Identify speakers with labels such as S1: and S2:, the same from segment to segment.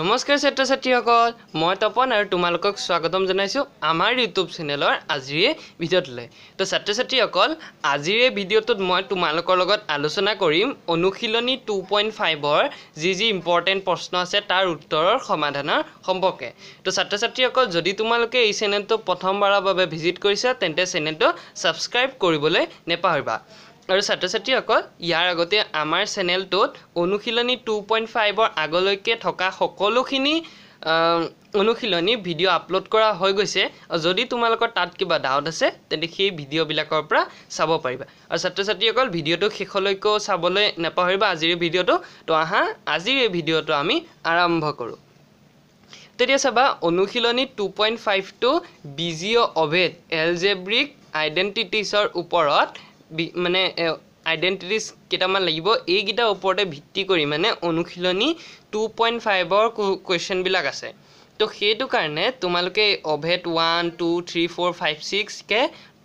S1: নমস্কাৰ ছাত্ৰ ছাত্ৰীসকল মই তপন আৰু তোমালোকক স্বাগতম জনাইছোঁ আমাৰ ইউটিউব চেনেলৰ আজিৰে ভিডিঅ'টোলৈ তো ছাত্ৰ ছাত্ৰীসকল আজিৰে ভিডিঅ'টোত মই তোমালোকৰ লগত আলোচনা কৰিম অনুশীলনী টু পইণ্ট ফাইভৰ যি যি ইম্পৰ্টেণ্ট প্ৰশ্ন আছে তাৰ উত্তৰৰ সমাধানৰ সম্পৰ্কে তো ছাত্ৰ ছাত্ৰীসকল যদি তোমালোকে এই চেনেলটো প্ৰথমবাৰৰ বাবে ভিজিট কৰিছা তেন্তে চেনেলটো ছাবস্ক্ৰাইব কৰিবলৈ নেপাহৰিবা আৰু ছাত্ৰ ছাত্ৰীসকল ইয়াৰ আগতে আমাৰ চেনেলটোত অনুশীলনী টু পইণ্ট ফাইভৰ আগলৈকে থকা সকলোখিনি অনুশীলনী ভিডিঅ' আপলোড কৰা হৈ গৈছে যদি তোমালোকৰ তাত কিবা ডাউট আছে তেন্তে সেই ভিডিঅ'বিলাকৰ পৰা চাব পাৰিবা আৰু ছাত্ৰ ছাত্ৰীসকল ভিডিঅ'টো শেষলৈকেও চাবলৈ নাপাহৰিবা আজিৰ ভিডিঅ'টো তো আহা আজিৰ এই ভিডিঅ'টো আমি আৰম্ভ কৰোঁ তেতিয়া চাবা অনুশীলনী টু পইণ্ট ফাইভটো বিজিঅ' অভেদ এলজেব্ৰিক আইডেণ্টিটিছৰ ওপৰত মানে আইডেণ্টিটিজ কেইটামান লাগিব এইকেইটাৰ ওপৰতে ভিত্তি কৰি মানে অনুশীলনী টু পইণ্ট ফাইভৰ কুৱেশ্যনবিলাক আছে তো সেইটো কাৰণে তোমালোকে অভেদ one two three four five ছিক্সকৈ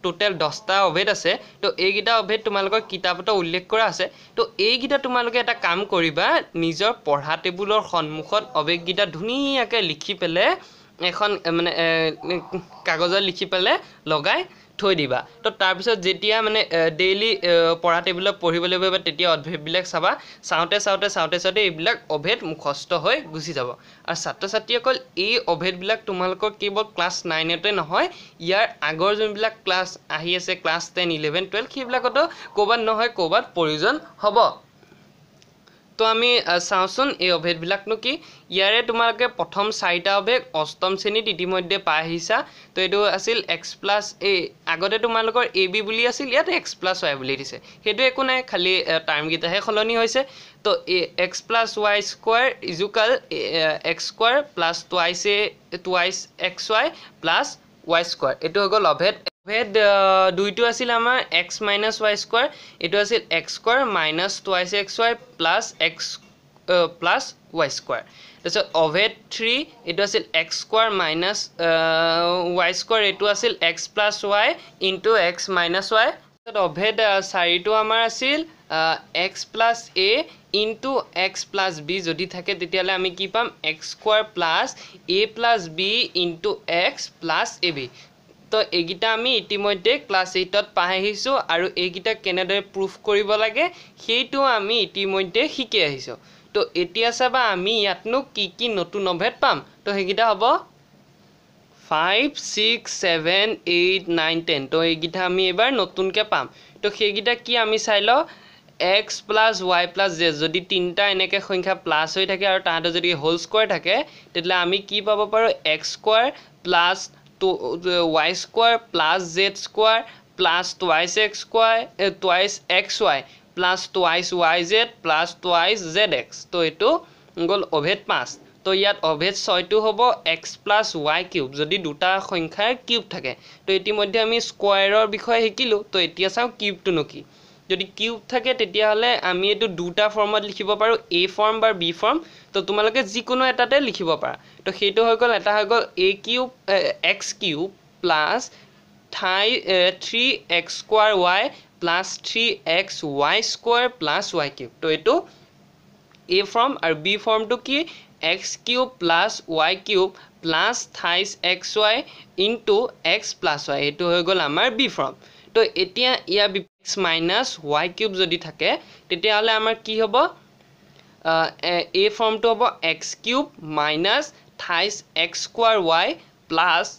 S1: টোটেল দহটা অভেদ আছে তো এইকেইটা অভেদ তোমালোকৰ কিতাপতে উল্লেখ কৰা আছে তো এইকেইটা তোমালোকে এটা কাম কৰিবা নিজৰ পঢ়া টেবুলৰ সন্মুখত অভেদকেইটা ধুনীয়াকৈ লিখি পেলাই এখন মানে কাগজত লিখি পেলাই লগাই থৈ দিবা তো তাৰপিছত যেতিয়া মানে ডেইলি পঢ়া টেবুলত পঢ়িবলৈ পাৰিবা তেতিয়া অভেদবিলাক চাবা চাওঁতে চাওঁতে চাওঁতে চাওঁতে এইবিলাক অভেদ মুখস্থ হৈ গুচি যাব আৰু ছাত্ৰ ছাত্ৰীসকল এই অভেদবিলাক তোমালোকৰ কেৱল ক্লাছ নাইনতে নহয় ইয়াৰ আগৰ যোনবিলাক ক্লাছ আহি আছে ক্লাছ টেন ইলেভেন টুৱেল্ভ সেইবিলাকতো ক'ৰবাত নহয় ক'ৰবাত প্ৰয়োজন হ'ব তো আমি চাওঁচোন এই অভেদবিলাকনো কি ইয়াৰে তোমালোকে প্ৰথম চাৰিটা অভেদ অষ্টম শ্ৰেণীত ইতিমধ্যে পাই আহিছা তো এইটো আছিল এক্স প্লাছ এ আগতে তোমালোকৰ এ বি বুলি আছিল ইয়াত এক্স প্লাছ ৱাই বুলি দিছে সেইটো একো নাই খালি টাইমকেইটাহে সলনি হৈছে তো এই এক্স প্লাছ ৱাই স্কুৱাৰ ইজুকাল x square plus twice uh twice x y plus y square এইটো হৈ গ'ল অভেদ ভেদ দুইটো আছিল আমাৰ এক্স মাইনাছ ৱাই স্কুৱাৰ এইটো আছিল x square minus twice x y plus x plus y square তাৰপিছত অভেদ থ্ৰী এইটো আছিল x square minus y square এইটো আছিল x plus y into x minus y তাৰপিছত অভেদ চাৰিটো আমাৰ আছিল x plus a into x plus b যদি থাকে তেতিয়াহ'লে আমি কি পাম x square plus a plus b into x plus a b তো এইকেইটা আমি ইতিমধ্যে ক্লাছ এইটত পাই আহিছোঁ আৰু এইকেইটা কেনেদৰে প্ৰুফ কৰিব লাগে সেইটো আমি ইতিমধ্যে শিকি আহিছোঁ তো এতিয়া চাবা আমি ইয়াতনো কি কি নতুন অভেদ পাম তো সেইকেইটা হ'ব five six seven eight nine ten তো এইকেইটা আমি এইবাৰ নতুনকৈ পাম তো সেইকেইটা কি আমি চাই লওঁ x plus y plus z যদি তিনিটা এনেকৈ সংখ্যা প্লাছ হৈ থাকে আৰু তাহাঁতৰ যদি হোল স্কোৱাৰ থাকে তেতিয়াহ'লে আমি কি পাব পাৰোঁ x square plus y square plus z square plus twice x square twice x y plus twice y z plus twice z x ত' এইটো গ'ল অভেদ পাঁচ ত' ইয়াত অভেদ ছয়টো হ'ব এক্স প্লাছ ৱাই কিউব যদি দুটা সংখ্যাৰ কিউব থাকে ত' ইতিমধ্যে আমি স্কুৱাৰৰ বিষয়ে শিকিলোঁ ত' এতিয়া চাওঁ কিউবটোনো কি যদি কিউব থাকে তেতিয়াহ'লে আমি এইটো দুটা ফৰ্মত লিখিব পাৰোঁ এ ফৰ্ম বা বি ফৰ্ম ত' তোমালোকে যিকোনো এটাতে লিখিব পাৰা তো সেইটো হৈ গ'ল এটা হৈ গ'ল a cube x cube plus থাই three x square y plus three x y square plus y cube তো এইটো এ ফৰ্ম আৰু বি ফৰ্মটো কি x cube plus y cube plus thrice x y into x plus y এইটো হৈ গ'ল আমাৰ বি ফৰ্ম তো এতিয়া ইয়াৰ b x minus y cube যদি থাকে তেতিয়াহ'লে আমাৰ কি হ'ব এ ফৰ্মটো হ'ব এক্স কিউব মাইনাছ আঠাইছ x square y plus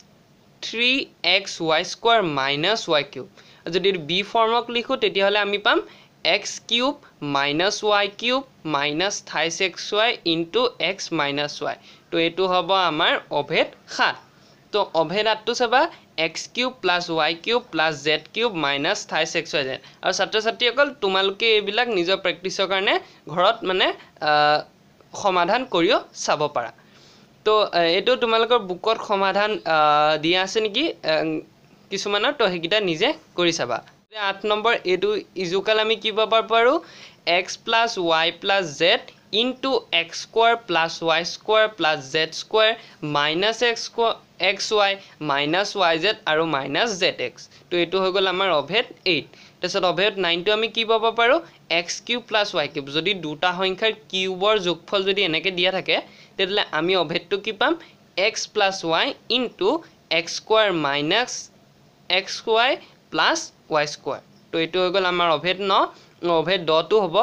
S1: three x y square minus y cube যদি বি ফৰ্মক লিখোঁ তেতিয়াহ'লে আমি পাম x cube minus y cube minus thrice x y into x minus y তো এইটো হ'ব আমাৰ অভেদ সাত তো অভেদ আঠটো চাবা x cube plus y cube plus z cube minus thrice x y z আৰু ছাত্ৰ ছাত্ৰীসকল তোমালোকে এইবিলাক নিজৰ প্ৰেক্টিছৰ কাৰণে ঘৰত মানে সমাধান কৰিও চাব পাৰা তো এইটো তোমালোকৰ বুকত সমাধান দিয়া আছে নেকি কিছুমানৰ তো সেইকেইটা নিজে কৰি চাবা আঠ নম্বৰ এইটো ইজুকাল আমি কি পাব পাৰোঁ x plus y plus z in two x square plus y square plus z square minus x square x y minus y z আৰু মাইনাছ জেড এক্স তো এইটো হৈ গ'ল আমাৰ অভেদ এইট তাৰপিছত অভেদ নাইনটো আমি কি পাব পাৰোঁ x cube plus y cube যদি দুটা সংখ্যাৰ কিউবৰ যোগফল যদি এনেকৈ দিয়া থাকে তেতিয়াহ'লে আমি অভেদটো কি পাম x plus y into x square minus x y plus y square তো এইটো হৈ গ'ল আমাৰ অভেদ ন অভেদ দহটো হ'ব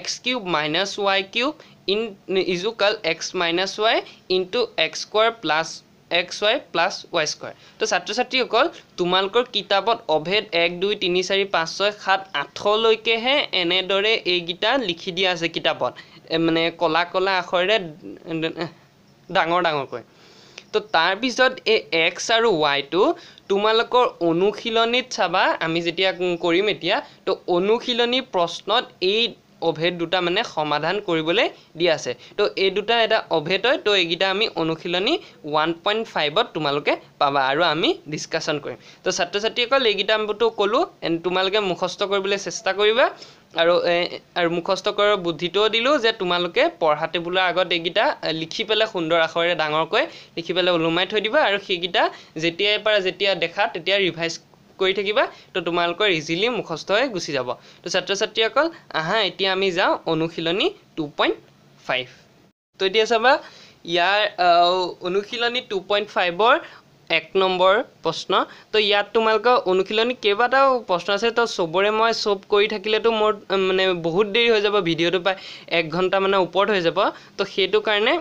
S1: x cube minus y cube in ইজুকাল x minus y into x square plus x y plus y square তো ছাত্ৰ ছাত্ৰীসকল তোমালোকৰ কিতাপত অভেদ এক দুই তিনি চাৰি পাঁচ ছয় সাত আঠলৈকেহে এনেদৰে এইকেইটা লিখি দিয়া আছে কিতাপত মানে ক'লা ক'লা আখৰেৰে ডাঙৰ ডাঙৰকৈ ত' তাৰপিছত এই এক্স আৰু ৱাইটো তোমালোকৰ অনুশীলনীত চাবা আমি যেতিয়া কৰিম এতিয়া তো অনুশীলনী প্ৰশ্নত এই অভেদ দুটা মানে সমাধান কৰিবলৈ দিয়া আছে তো এই দুটা এটা অভেদ হয় ত' এইকেইটা আমি অনুশীলনী ওৱান পইণ্ট ফাইভত তোমালোকে পাবা আৰু আমি ডিছকাশ্যন কৰিম ত' ছাত্ৰ ছাত্ৰীসকল এইকেইটাটো ক'লো এণ্ড তোমালোকে মুখস্থ কৰিবলৈ চেষ্টা কৰিবা আৰু আৰু মুখস্থ কৰাৰ বুদ্ধিটোও দিলোঁ যে তোমালোকে পঢ়াতে বোলাৰ আগত এইকেইটা লিখি পেলাই সুন্দৰ আখৰেৰে ডাঙৰকৈ লিখি পেলাই ওলোমাই থৈ দিবা আৰু সেইকেইটা যেতিয়াই পাৰা যেতিয়া দেখা তেতিয়া ৰিভাইজ কৰি থাকিবা ত' তোমালোকৰ ইজিলি মুখস্থ হৈ গুচি যাব ত' ছাত্ৰ ছাত্ৰীসকল আহা এতিয়া আমি যাওঁ অনুশীলনী টু পইণ্ট ফাইভ তো এতিয়া চাবা ইয়াৰ অনুশীলনী টু পইণ্ট ফাইভৰ এক নম্বৰ প্ৰশ্ন তো ইয়াত তোমালোকৰ অনুশীলনী কেইবাটাও প্ৰশ্ন আছে তো চবৰে মই চব কৰি থাকিলেতো মোৰ মানে বহুত দেৰি হৈ যাব ভিডিঅ'টো পাই এক ঘণ্টা মানে ওপৰত হৈ যাব তো সেইটো কাৰণে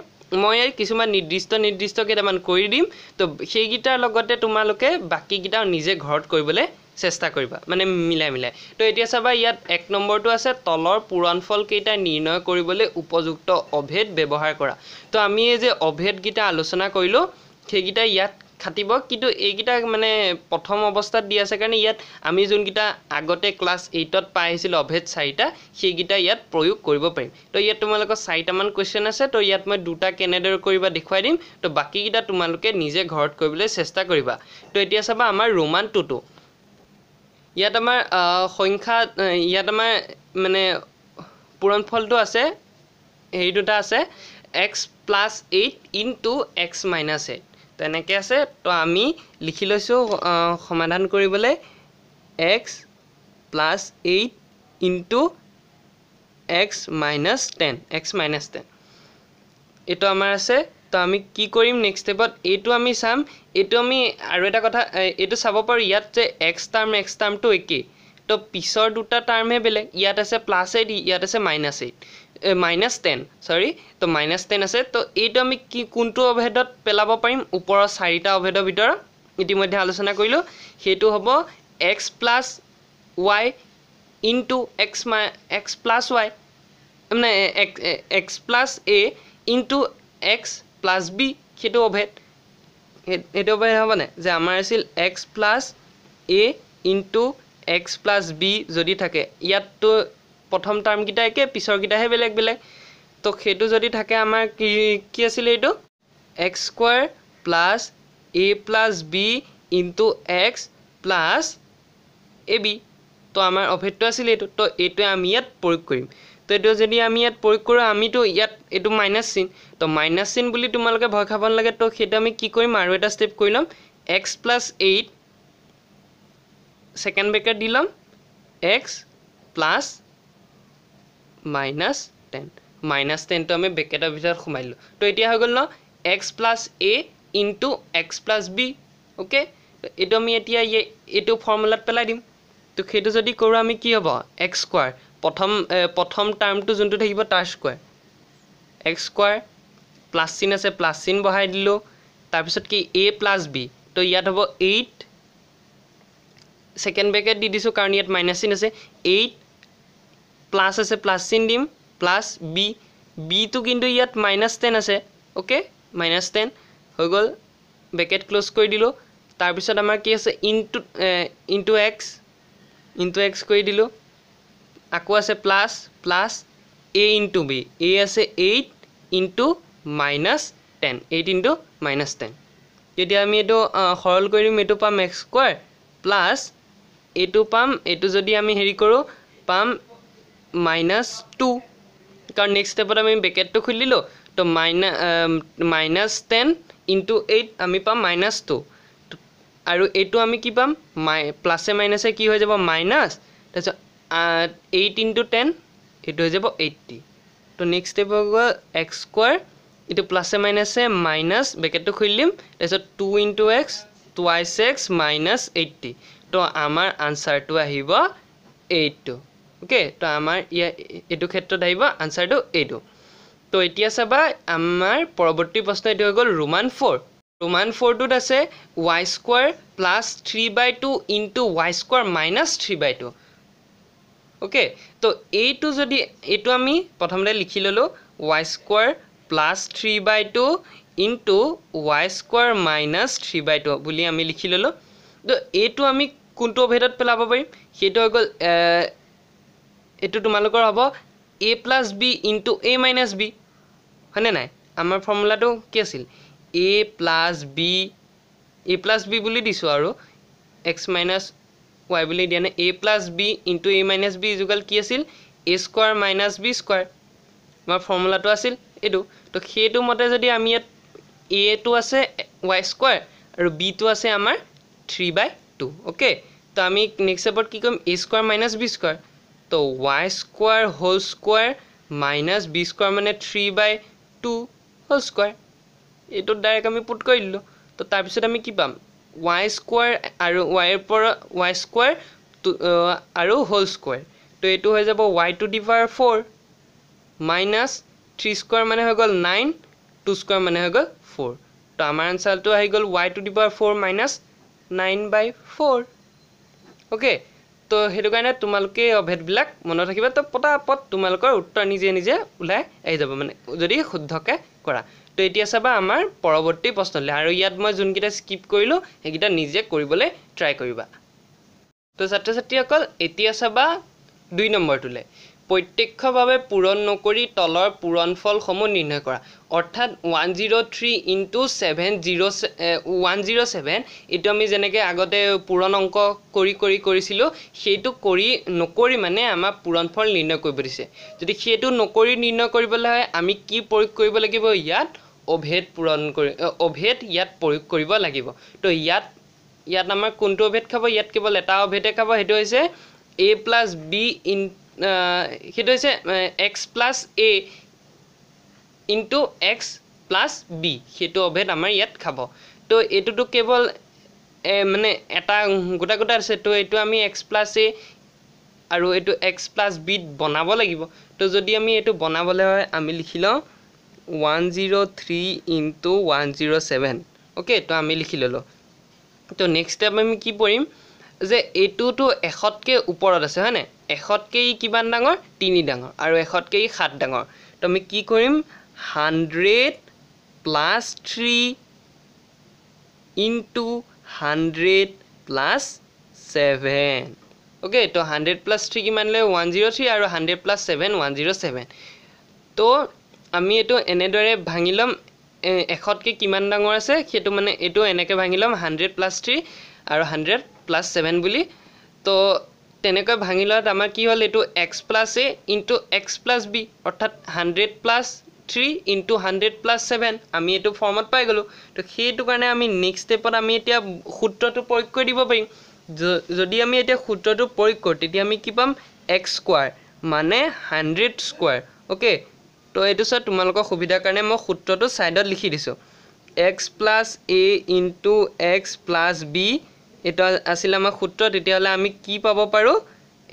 S1: মই কিছুমান নিৰ্দিষ্ট নিৰ্দিষ্ট কেইটামান কৰি দিম তো সেইকেইটাৰ লগতে তোমালোকে বাকীকেইটাও নিজে ঘৰত কৰিবলৈ চেষ্টা কৰিবা মানে মিলাই মিলাই তো এতিয়া চাবা ইয়াত এক নম্বৰটো আছে তলৰ পূৰণফলকেইটা নিৰ্ণয় কৰিবলৈ উপযুক্ত অভেদ ব্যৱহাৰ কৰা তো আমি এই যে অভেদকেইটা আলোচনা কৰিলোঁ সেইকেইটা ইয়াত খাটিব কিন্তু এইকেইটা মানে প্ৰথম অৱস্থাত দি আছে কাৰণে ইয়াত আমি যোনকেইটা আগতে ক্লাছ এইটত পাই আহিছিলোঁ অভেদ চাৰিটা সেইকেইটা ইয়াত প্ৰয়োগ কৰিব পাৰিম তো ইয়াত তোমালোকৰ চাৰিটামান কুৱেশ্যন আছে ত' ইয়াত মই দুটা কেনেদৰে কৰিবা দেখুৱাই দিম ত' বাকীকেইটা তোমালোকে নিজে ঘৰত কৰিবলৈ চেষ্টা কৰিবা তো এতিয়া চাবা আমাৰ ৰোমান টুটো ইয়াত আমাৰ সংখ্যা ইয়াত আমাৰ মানে পূৰণফলটো আছে হেৰি দুটা আছে x plus eight in two x minus eight তেনেকে আছে তো আমি লিখি লৈছোঁ সমাধান কৰিবলৈ x plus eight into x minus ten x minus ten এইটো আমাৰ আছে তো আমি কি কৰিম নেক্সট ষ্টেপত এইটো আমি চাম এইটো আমি আৰু এটা কথা এইটো চাব পাৰোঁ ইয়াত যে এক্স টাৰ্ম এক্স টাৰ্মটো একেই তো পিছৰ দুটা টাৰ্মহে বেলেগ ইয়াত আছে প্লাছ এইট ইয়াত আছে মাইনাছ এইট মাইনাছ টেন চৰি তো মাইনাছ টেন আছে তো এইটো আমি কি কোনটো অভেদত পেলাব পাৰিম ওপৰৰ চাৰিটা অভেদৰ ভিতৰত ইতিমধ্যে আলোচনা কৰিলোঁ সেইটো হ'ব x plus y into x মাই এক্স প্লাছ ৱাই মানে x plus a into x plus b সেইটো অভেদ সেইটো অভেদ হ'ব নাই যে আমাৰ আছিল x plus a into x plus b যদি থাকে ইয়াততো প্ৰথম টাৰ্মকেইটা একে পিছৰকেইটাহে বেলেগ বেলেগ তো সেইটো যদি থাকে আমাৰ কি কি আছিলে এইটো x square plus a plus b into x plus a b তো আমাৰ অভেদটো আছিলে এইটো তো এইটোৱে আমি ইয়াত প্ৰয়োগ কৰিম তো এইটো যদি আমি ইয়াত প্ৰয়োগ কৰোঁ আমিতো ইয়াত এইটো মাইনাছ চিন তো মাইনাছ চিন বুলি তোমালোকে ভয় খাব নালাগে তো সেইটো আমি কি কৰিম আৰু এটা ষ্টেপ কৰি ল'ম x plus eight second bracket দি ল'ম x plus minus ten minus টেনটো আমি ব্ৰেকেটৰ ভিতৰত সোমাই দিলোঁ তো এতিয়া হৈ গ'ল ন x plus a into x plus b okay এইটো আমি এতিয়া এইটো ফৰ্মুলাত পেলাই দিম তো সেইটো যদি কৰোঁ আমি কি হ'ব এক্স স্কুৱাৰ প্ৰথম প্ৰথম টাৰ্মটো যোনটো থাকিব তাৰ স্কুৱাৰ এক্স স্কুৱাৰ প্লাছ চিন আছে প্লাছ চিন বঢ়াই দিলোঁ তাৰপিছত কি এ প্লাছ বি তো ইয়াত হ'ব এইট ছেকেণ্ড ব্ৰেকেট দি দিছোঁ কাৰণ ইয়াত মাইনাছ চিন আছে এইট প্লাস আছে প্লাস চিন দিম প্লাস বি বিটো কিন্তু ইয়াত মাইনাস টেন আছে অ'কে মাইনাস টেন হৈ গ'ল বেকেট ক্লোজ কৰি দিলোঁ তাৰপিছত আমাৰ কি আছে into into x into x কৰি দিলোঁ আকৌ আছে plus plus a into b a আছে eight into minus ten eight into minus ten এতিয়া আমি এইটো সৰল কৰি দিম এইটো পাম এক্স স্কুৱাৰ প্লাছ এইটো পাম এইটো যদি আমি হেৰি কৰোঁ পাম মাইনাছ টু কাৰণ নেক্সট ষ্টেপত আমি ব্ৰেকেটটো খুলিলোঁ তো মাইনা মাইনাছ টেন ইণ্টু এইট আমি পাম মাইনাছ টু আৰু এইটো আমি কি পাম মাই প্লাছে মাইনাছে কি হৈ যাব মাইনাছ তাৰপিছত এইট ইণ্টু টেন এইটো হৈ যাব এইট্টি তো নেক্সট ষ্টেপ হৈ গ'ল এক্স স্কুৱাৰ এইটো প্লাছে মাইনাছে মাইনাছ ব্ৰেকেটটো খুলি দিম তাৰপিছত two into x twice x minus eighty তো আমাৰ আনচাৰটো আহিব এইটটো ওকে তো আমার এই ক্ষেত্র আহব আনসারটা এই তো এতিয়া চাবা আমার পরবর্তী প্রশ্ন এই হয়ে গেল রোমান ফোর ৰোমান ফ'ৰটোত আছে y square plus three by two into y square minus three by two okay তো এইটো যদি এইটো আমি প্ৰথমতে লিখি ল'লোঁ y square plus three by two into y square minus three by two বুলি আমি লিখি ল'লোঁ তো এইটো আমি কোনটো অভেদত পেলাব পাৰিম সেইটো হৈ গ'ল এইটো তোমালোকৰ হ'ব a plus b into a minus b হয়নে নাই আমাৰ ফৰ্মুলাটো কি আছিল a plus b a plus b বুলি দিছোঁ আৰু এক্স মাইনাছ ৱাই বুলি দিয়া নাই a plus b into a minus b যোগাল কি আছিল a square minus b square আমাৰ ফৰ্মুলাটো আছিল এইটো তো সেইটো মতে যদি আমি ইয়াত টো আছে ৱাই স্কুৱাৰ আৰু টো আছে আমাৰ থ্ৰী বাই টু অ'কে তো আমি নেক্সট ষ্টেপত কি কৰিম a square minus b square তো y square whole square minus b square মানে three by two whole square এইটোত ডাইৰেক্ট আমি পুট কৰি দিলোঁ তো তাৰপিছত আমি কি পাম ওয়াই স্কোয়াৰ আৰু ওয়াইৰ পৰা ওয়াই স্কোয়াৰ আৰু হোল স্কোয়াৰ তো এইটো হৈ যাব y to the power four minus three square মানে হৈ গ'ল নাইন টু স্কোয়াৰ মানে হৈ গ'ল ফোৰ তো আমাৰ আনচাৰটো আহি গ'ল y to the power four minus nine by four okay তো সেইটো কাৰণে তোমালোকে অভেদবিলাক মনত ৰাখিব তো পতাপত তোমালোকৰ উত্তৰ নিজে নিজে ওলাই আহি যাব মানে যদি শুদ্ধকে কৰা ত' এতিয়া চাবা আমাৰ পৰৱৰ্তী প্ৰশ্নলৈ আৰু ইয়াত মই যোনকেইটা স্কিপ কৰিলো সেইকেইটা নিজে কৰিবলৈ ট্ৰাই কৰিবা ত ছাত্ৰ ছাত্ৰীসকল এতিয়া চাবা দুই নম্বৰটোলৈ প্ৰত্যক্ষভাৱে পূৰণ নকৰি তলৰ পূৰণ ফলসমূহ নিৰ্ণয় কৰা অৰ্থাৎ one zero' three into seven zero' one zero' seven এইটো আমি যেনেকৈ আগতে পূৰণ অংক কৰি কৰি কৰিছিলোঁ সেইটো কৰি নকৰি মানে আমাৰ পূৰণফল নিৰ্ণয় কৰিব দিছে যদি সেইটো নকৰি নিৰ্ণয় কৰিবলৈ হয় আমি কি প্ৰয়োগ কৰিব লাগিব ইয়াত অভেদ পূৰণ কৰি অভেদ ইয়াত প্ৰয়োগ কৰিব লাগিব তো ইয়াত ইয়াত আমাৰ কোনটো অভেদ খাব ইয়াত কেৱল এটা অভেদে খাব সেইটো হৈছে এ প্লাছ বি ইন সেইটো হৈছে x plus a into x plus b সেইটো অভেদ আমাৰ ইয়াত খাব তো এইটোতো কেৱল মানে এটা গোটা গোটা আছে তো এইটো আমি এক্স প্লাছ এ আৰু এইটো এক্স প্লাছ বিত বনাব লাগিব তো যদি আমি এইটো বনাবলৈ হয় আমি লিখি লওঁ one zero' three into one zero' seven okay তো আমি লিখি ল'লোঁ তো নেক্সট ষ্টেপ আমি কি কৰিম যে এইটোতো এশতকৈ ওপৰত আছে হয়নে ই কিমান ডাঙৰ তিনি ডাঙৰ আৰু ই সাত ডাঙৰ তো আমি কি কৰিম hundred plus three into hundred plus seven okay তো হাণ্ড্ৰেড প্লাছ থ্ৰী কিমান লৈ ওৱান জিৰ' থ্ৰী আৰু hundred plus seven one zero' seven তো আমি এইটো এনেদৰে ভাঙি ল'ম এশতকৈ কিমান ডাঙৰ আছে সেইটো মানে এইটো এনেকৈ ভাঙি ল'ম হাণ্ড্ৰেড প্লাছ থ্ৰী আৰু হাণ্ড্ৰেড প্লাছ ছেভেন বুলি তো তেনেকৈ ভাঙি লোৱাত আমাৰ কি হ'ল এইটো x plus a into x plus b অৰ্থাৎ hundred plus three into hundred plus seven আমি এইটো ফৰ্মত পাই গ'লোঁ তো সেইটো কাৰণে আমি নেক্সট ষ্টেপত আমি এতিয়া সূত্ৰটো প্ৰয়োগ কৰি দিব পাৰিম যদি আমি এতিয়া সূত্ৰটো প্ৰয়োগ কৰোঁ তেতিয়া আমি কি পাম এক্স স্কোৱাৰ মানে হাণ্ড্ৰেড স্কোৱাৰ অ'কে তো এইটো চাই তোমালোকৰ সুবিধাৰ কাৰণে মই সূত্ৰটো ছাইডত লিখি দিছোঁ x plus a into x plus b এইটো আছিল আমাৰ সূত্ৰ তেতিয়াহ'লে আমি কি পাব পাৰোঁ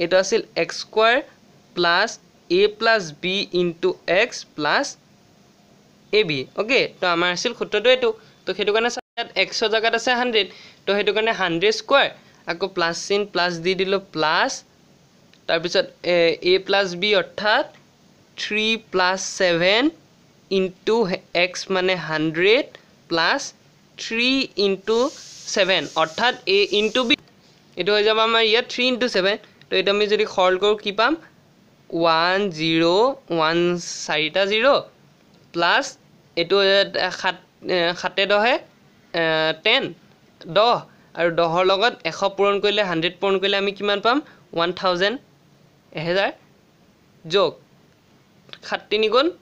S1: এইটো আছিল x square plus a plus b into x plus a b okay তো আমাৰ আছিল সূত্ৰটো এইটো তো সেইটো কাৰণে চাওঁ ইয়াত এক্সৰ জেগাত আছে হাণ্ড্ৰেড তো সেইটো কাৰণে হাণ্ড্ৰেড স্কুৱাৰ আকৌ প্লাছ চিন প্লাছ দি দিলোঁ প্লাছ তাৰপিছত এ প্লাছ বি অৰ্থাৎ three plus seven into x মানে hundred plus three into seven অৰ্থাৎ এ ইণ্টু বি এইটো হৈ যাব আমাৰ ইয়াত থ্ৰী ইণ্টু ছেভেন তো এইটো আমি যদি সৰল কৰোঁ কি পাম ওৱান জিৰ' ওৱান চাৰিটা জিৰ' প্লাছ এইটো সাত সাতে দহে টেন দহ আৰু দহৰ লগত এশ পূৰণ কৰিলে হাণ্ড্ৰেড পূৰণ কৰিলে আমি কিমান পাম ওৱান থাউজেণ্ড এহেজাৰ যোগ সাত তিনি গ'ল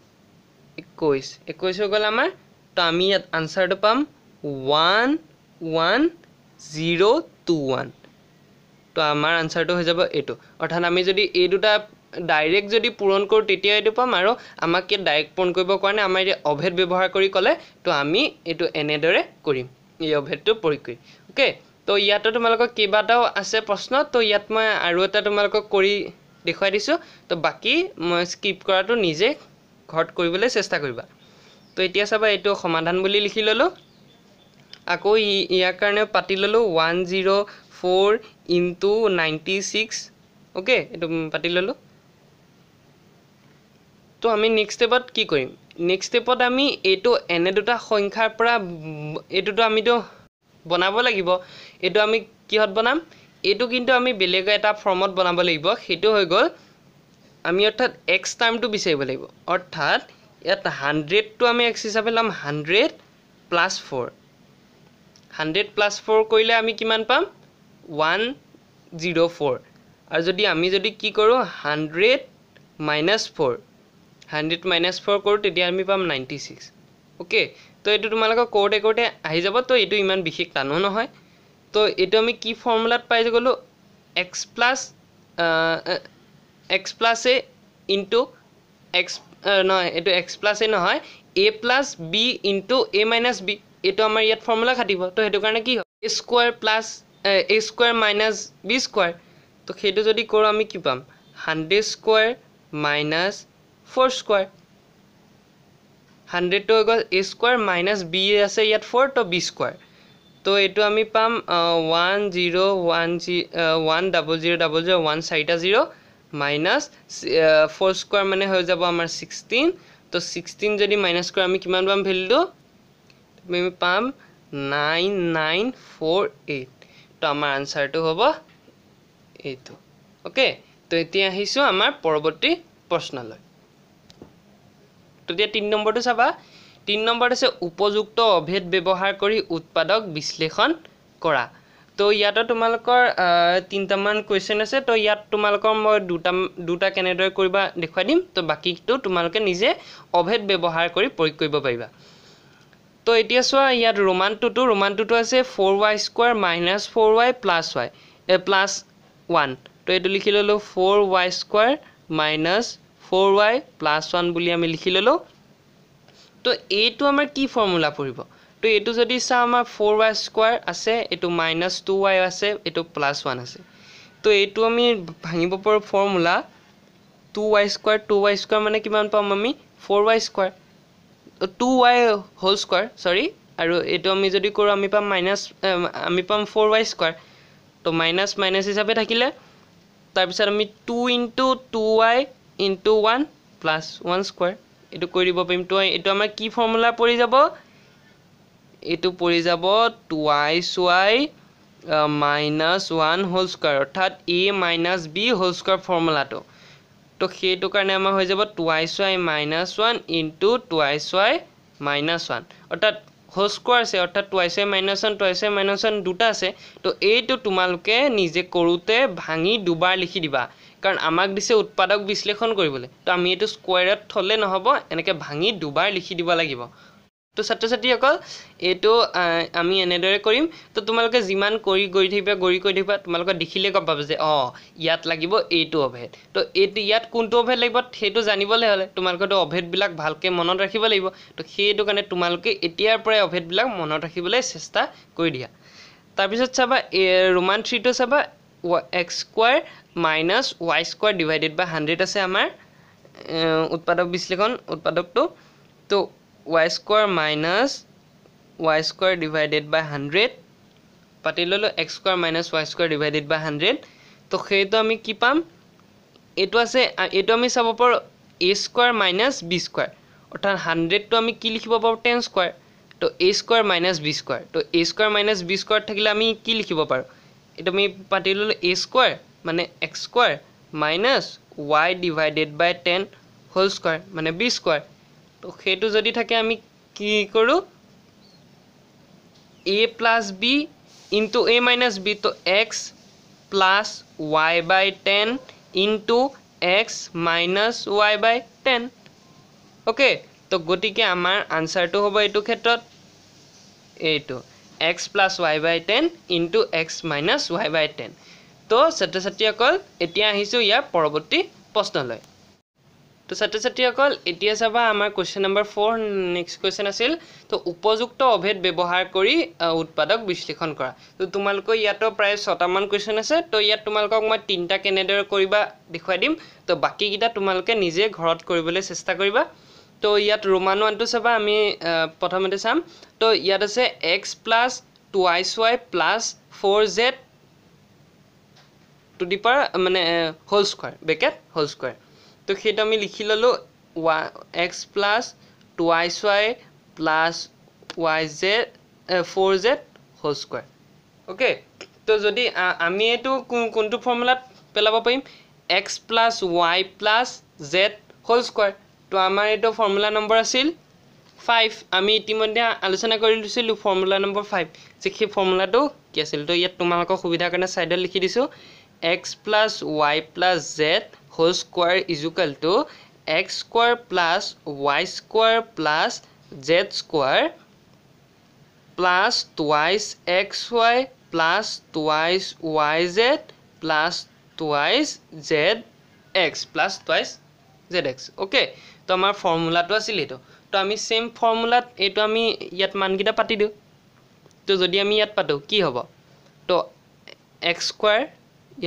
S1: একৈছ একৈছ হৈ গ'ল আমাৰ তো আমি ইয়াত আনচাৰটো পাম one one zero' two one তো আমাৰ আনচাৰটো হৈ যাব এইটো অৰ্থাৎ আমি যদি এই দুটা ডাইৰেক্ট যদি পূৰণ কৰোঁ তেতিয়া এইটো পাম আৰু আমাক ইয়াত ডাইৰেক্ট পূৰণ কৰিবৰ কাৰণে আমাৰ এতিয়া অভেদ ব্যৱহাৰ কৰি ক'লে তো আমি এইটো এনেদৰে কৰিম এই অভেদটো প্ৰয়োগ কৰি অ'কে তো ইয়াতো তোমালোকৰ কেইবাটাও আছে প্ৰশ্ন তো ইয়াত মই আৰু এটা তোমালোকক কৰি দেখুৱাই দিছোঁ তো বাকী মই স্কিপ কৰাটো নিজে ঘৰত কৰিবলৈ চেষ্টা কৰিবা তো এতিয়া চাবা এইটো সমাধান বুলি লিখি ল'লোঁ আকৌ ইয়াৰ কাৰণে পাতি ল'লোঁ one zero' four into ninety six okay এইটো পাতি ল'লোঁ তো আমি নেক্সট ষ্টেপত কি কৰিম নেক্সট ষ্টেপত আমি এইটো এনে দুটা সংখ্যাৰ পৰা এইটোতো আমিতো বনাব লাগিব এইটো আমি কিহত বনাম এইটো কিন্তু আমি বেলেগ এটা ফৰ্মত বনাব লাগিব সেইটো হৈ গ'ল আমি অৰ্থাৎ এক্স টাৰ্মটো বিচাৰিব লাগিব অৰ্থাৎ ইয়াত হাণ্ড্ৰেডটো আমি এক্স হিচাপে ল'ম hundred plus four hundred plus four কৰিলে আমি কিমান পাম ওৱান জিৰ' ফ'ৰ আৰু যদি আমি যদি কি কৰোঁ hundred minus four hundred minus four কৰোঁ তেতিয়া আমি পাম নাইণ্টি ছিক্স অ'কে তো এইটো তোমালোকৰ কৰোঁতে কৰোঁতে আহি যাব তো এইটো ইমান বিশেষ টানো নহয় তো এইটো আমি কি ফৰ্মুলাত পাই গ'লোঁ x plus x plus a into x নহয় এইটো এক্স প্লাছ নহয় a plus b into a minus b এইটো আমাৰ ইয়াত ফৰ্মুলা খাটিব তো সেইটো কাৰণে কি হ'ব a square plus a square minus b square তো সেইটো যদি কৰোঁ আমি কি পাম hundred square minus four square হাণ্ড্ৰেডটো হৈ গ'ল এ স্কুৱাৰ মাইনাছ বি আছে ইয়াত ফ'ৰ তো বি স্কোৱাৰ তো এইটো আমি পাম ওৱান জিৰ' ওৱান জি one double zero' double zero' one চাৰিটা জিৰ' মাইনাছ ফ'ৰ স্কুৱাৰ মানে হৈ যাব আমাৰ ছিক্সটিন তো ছিক্সটিন যদি মাইনাছ কৰোঁ আমি কিমান পাম ভেল্যুটো তুমি পাম নাইন নাইন ফ'ৰ এইট তো আমাৰ আনচাৰটো হ'ব এইটো অ'কে তো এতিয়া আহিছোঁ আমাৰ পৰৱৰ্তী প্ৰশ্নলৈ তো এতিয়া তিনি নম্বৰটো চাবা তিনি নম্বৰটো আছে উপযুক্ত অভেদ ব্যৱহাৰ কৰি উৎপাদক বিশ্লেষণ কৰা তো ইয়াতে তোমালোকৰ তিনিটামান কুৱেশ্যন আছে তো ইয়াত তোমালোকৰ মই দুটা দুটা কেনেদৰে কৰিবা দেখুৱাই দিম তো বাকীটো তোমালোকে নিজে অভেদ ব্যৱহাৰ কৰি প্ৰয়োগ কৰিব পাৰিবা তো এতিয়া চোৱা ইয়াত ৰোমান টুটো ৰোমান টুটো আছে four y square minus four y plus y plus one তো এইটো লিখি ল'লোঁ four y square minus four y plus one বুলি আমি লিখি ল'লোঁ তো এইটো আমাৰ কি ফৰ্মুলা পৰিব তো এইটো যদি চাওঁ আমাৰ ফ'ৰ ৱাই স্কুৱাৰ আছে এইটো মাইনাছ টু ৱাই আছে এইটো প্লাছ ওৱান আছে তো এইটো আমি ভাঙিব পৰা formula two y square two y square মানে কিমান পাম আমি four y square two y whole square sorry আৰু এইটো আমি যদি কৰোঁ আমি পাম মাইনাছ আমি পাম ফ'ৰ ৱাই স্কোৱাৰ তো মাইনাছ মাইনাছ হিচাপে থাকিলে তাৰপিছত আমি two into two y into one plus one square এইটো কৰি দিব পাৰিম টু ৱাই এইটো আমাৰ কি ফৰ্মুলা পৰি যাব এইটো পৰি যাব টু ৱাই চুৱাই মাইনাছ ওৱান হোল স্কোৱাৰ অৰ্থাৎ a minus b whole square ফৰ্মুলাটো তো সেইটো কাৰণে আমাৰ হৈ যাব twice y minus one into twice y minus one অৰ্থাৎ হোস্কোৱাৰ আছে অৰ্থাৎ twice y minus one twice y minus one দুটা আছে তো এইটো তোমালোকে নিজে কৰোঁতে ভাঙি দুবাৰ লিখি দিবা কাৰণ আমাক দিছে উৎপাদক বিশ্লেষণ কৰিবলৈ তো আমি এইটো স্কুৱাৰত থ'লে নহ'ব এনেকৈ ভাঙি দুবাৰ লিখি দিব লাগিব তো ছাত্ৰ ছাত্ৰীসকল এইটো আমি এনেদৰে কৰিম তো তোমালোকে যিমান কৰি গৈ থাকিবা গৰি কৰি থাকিবা তোমালোকে দেখিলে গম পাবা যে অঁ ইয়াত লাগিব এইটো অভেদ তো এইটো ইয়াত কোনটো অভেদ লাগিব সেইটো জানিবলৈ হ'লে তোমালোকেতো অভেদবিলাক ভালকৈ মনত ৰাখিব লাগিব তো সেইটো কাৰণে তোমালোকে এতিয়াৰ পৰাই অভেদবিলাক মনত ৰাখিবলৈ চেষ্টা কৰি দিয়া তাৰপিছত চাবা এই ৰোমান থ্ৰীটো চাবা x square minus y square divided by hundred আছে আমাৰ উৎপাদক বিশ্লেষণ উৎপাদকটো তো y square minus y square divided by 100 পাতি ললো x square minus y square divided by 100 তো সেইটো আমি কি পাম এটো আছে এটো আমি সব পর a square minus b square অর্থাৎ 100 তো আমি কি লিখিব পাব 10 square তো a square minus b square তো a square minus b square থাকিলে আমি কি লিখিব পাৰো এটো আমি পাতি ললো a square মানে x square minus y divided by 10 whole square মানে b square তো সেইটো যদি থাকে আমি কি কৰোঁ a plus b into a minus b তো x plus y by ten into x minus y by ten okay তো গতিকে আমাৰ আনচাৰটো হ'ব এইটো ক্ষেত্ৰত এইটো x plus y by ten into x minus y by ten তো ছাত্ৰ ছাত্ৰীসকল এতিয়া আহিছোঁ ইয়াৰ পৰৱৰ্তী প্ৰশ্নলৈ তো ছাত্ৰীসকল এতিয়া চাবা আমাৰ question number four next question আছিল তো উপযুক্ত অভেদ ব্যৱহাৰ কৰি উৎপাদক বিশ্লেষণ কৰা তো তোমালোকৰ ইয়াতো প্ৰায় ছটামান কুৱেশ্যন আছে তো ইয়াত তোমালোকক মই তিনিটা কেনেদৰে কৰিবা দেখুৱাই দিম তো বাকীকেইটা তোমালোকে নিজে ঘৰত কৰিবলৈ চেষ্টা কৰিবা তো ইয়াত ৰোমান ৱানটো চাবা আমি প্ৰথমতে চাম তো ইয়াত আছে x plus twice y plus four z to the power মানে হ'ল স্কুৱাৰ বেকেট হ'ল স্কুৱাৰ তো সেইটো আমি লিখি ললো ওয়া x plus two i y plus y z four z whole square okay তো যদি আমি এইটো কোনটো ফৰ্মুলাত পেলাব পাৰিম x plus y plus z whole square তো আমাৰ এইটো ফৰ্মুলা নম্বৰ আছিল ফাইভ আমি ইতিমধ্যে আলোচনা কৰি লৈছিলোঁ ফৰ্মুলা নম্বৰ ফাইভ যে সেই ফৰ্মুলাটো কি আছিল তো ইয়াত তোমালোকৰ সুবিধাৰ কাৰণে ছাইডত লিখি দিছোঁ x plus y plus z whole square is equal to x square plus y square plus z square plus twice x y plus twice y z plus twice z x plus twice z x okay তো আমাৰ ফৰ্মুলাটো আছিল এইটো তো আমি চেম ফৰ্মুলাত এইটো আমি ইয়াত মানকেইটা পাতি দিওঁ তো যদি আমি ইয়াত পাতোঁ কি হ'ব তো এক্স স্কুৱাৰ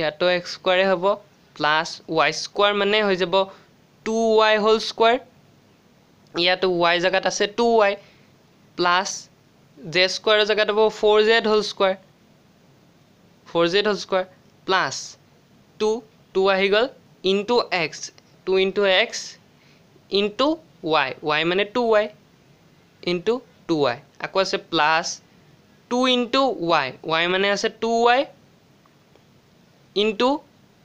S1: ইয়াতো এক্স স্কুৱাৰে হ'ব প্লাস ওয়াই স্কোয়ার মানে হয়ে যাব টু ওয়াই হোল স্কোয়ার ইয়াত ওয়াই জায়গাত আছে two y plus z square জায়গাত হব four z whole square four z whole square plus two two আহি গেল into x two into x into y y মানে two y into two y আকো আছে plus two into y y মানে আছে two y into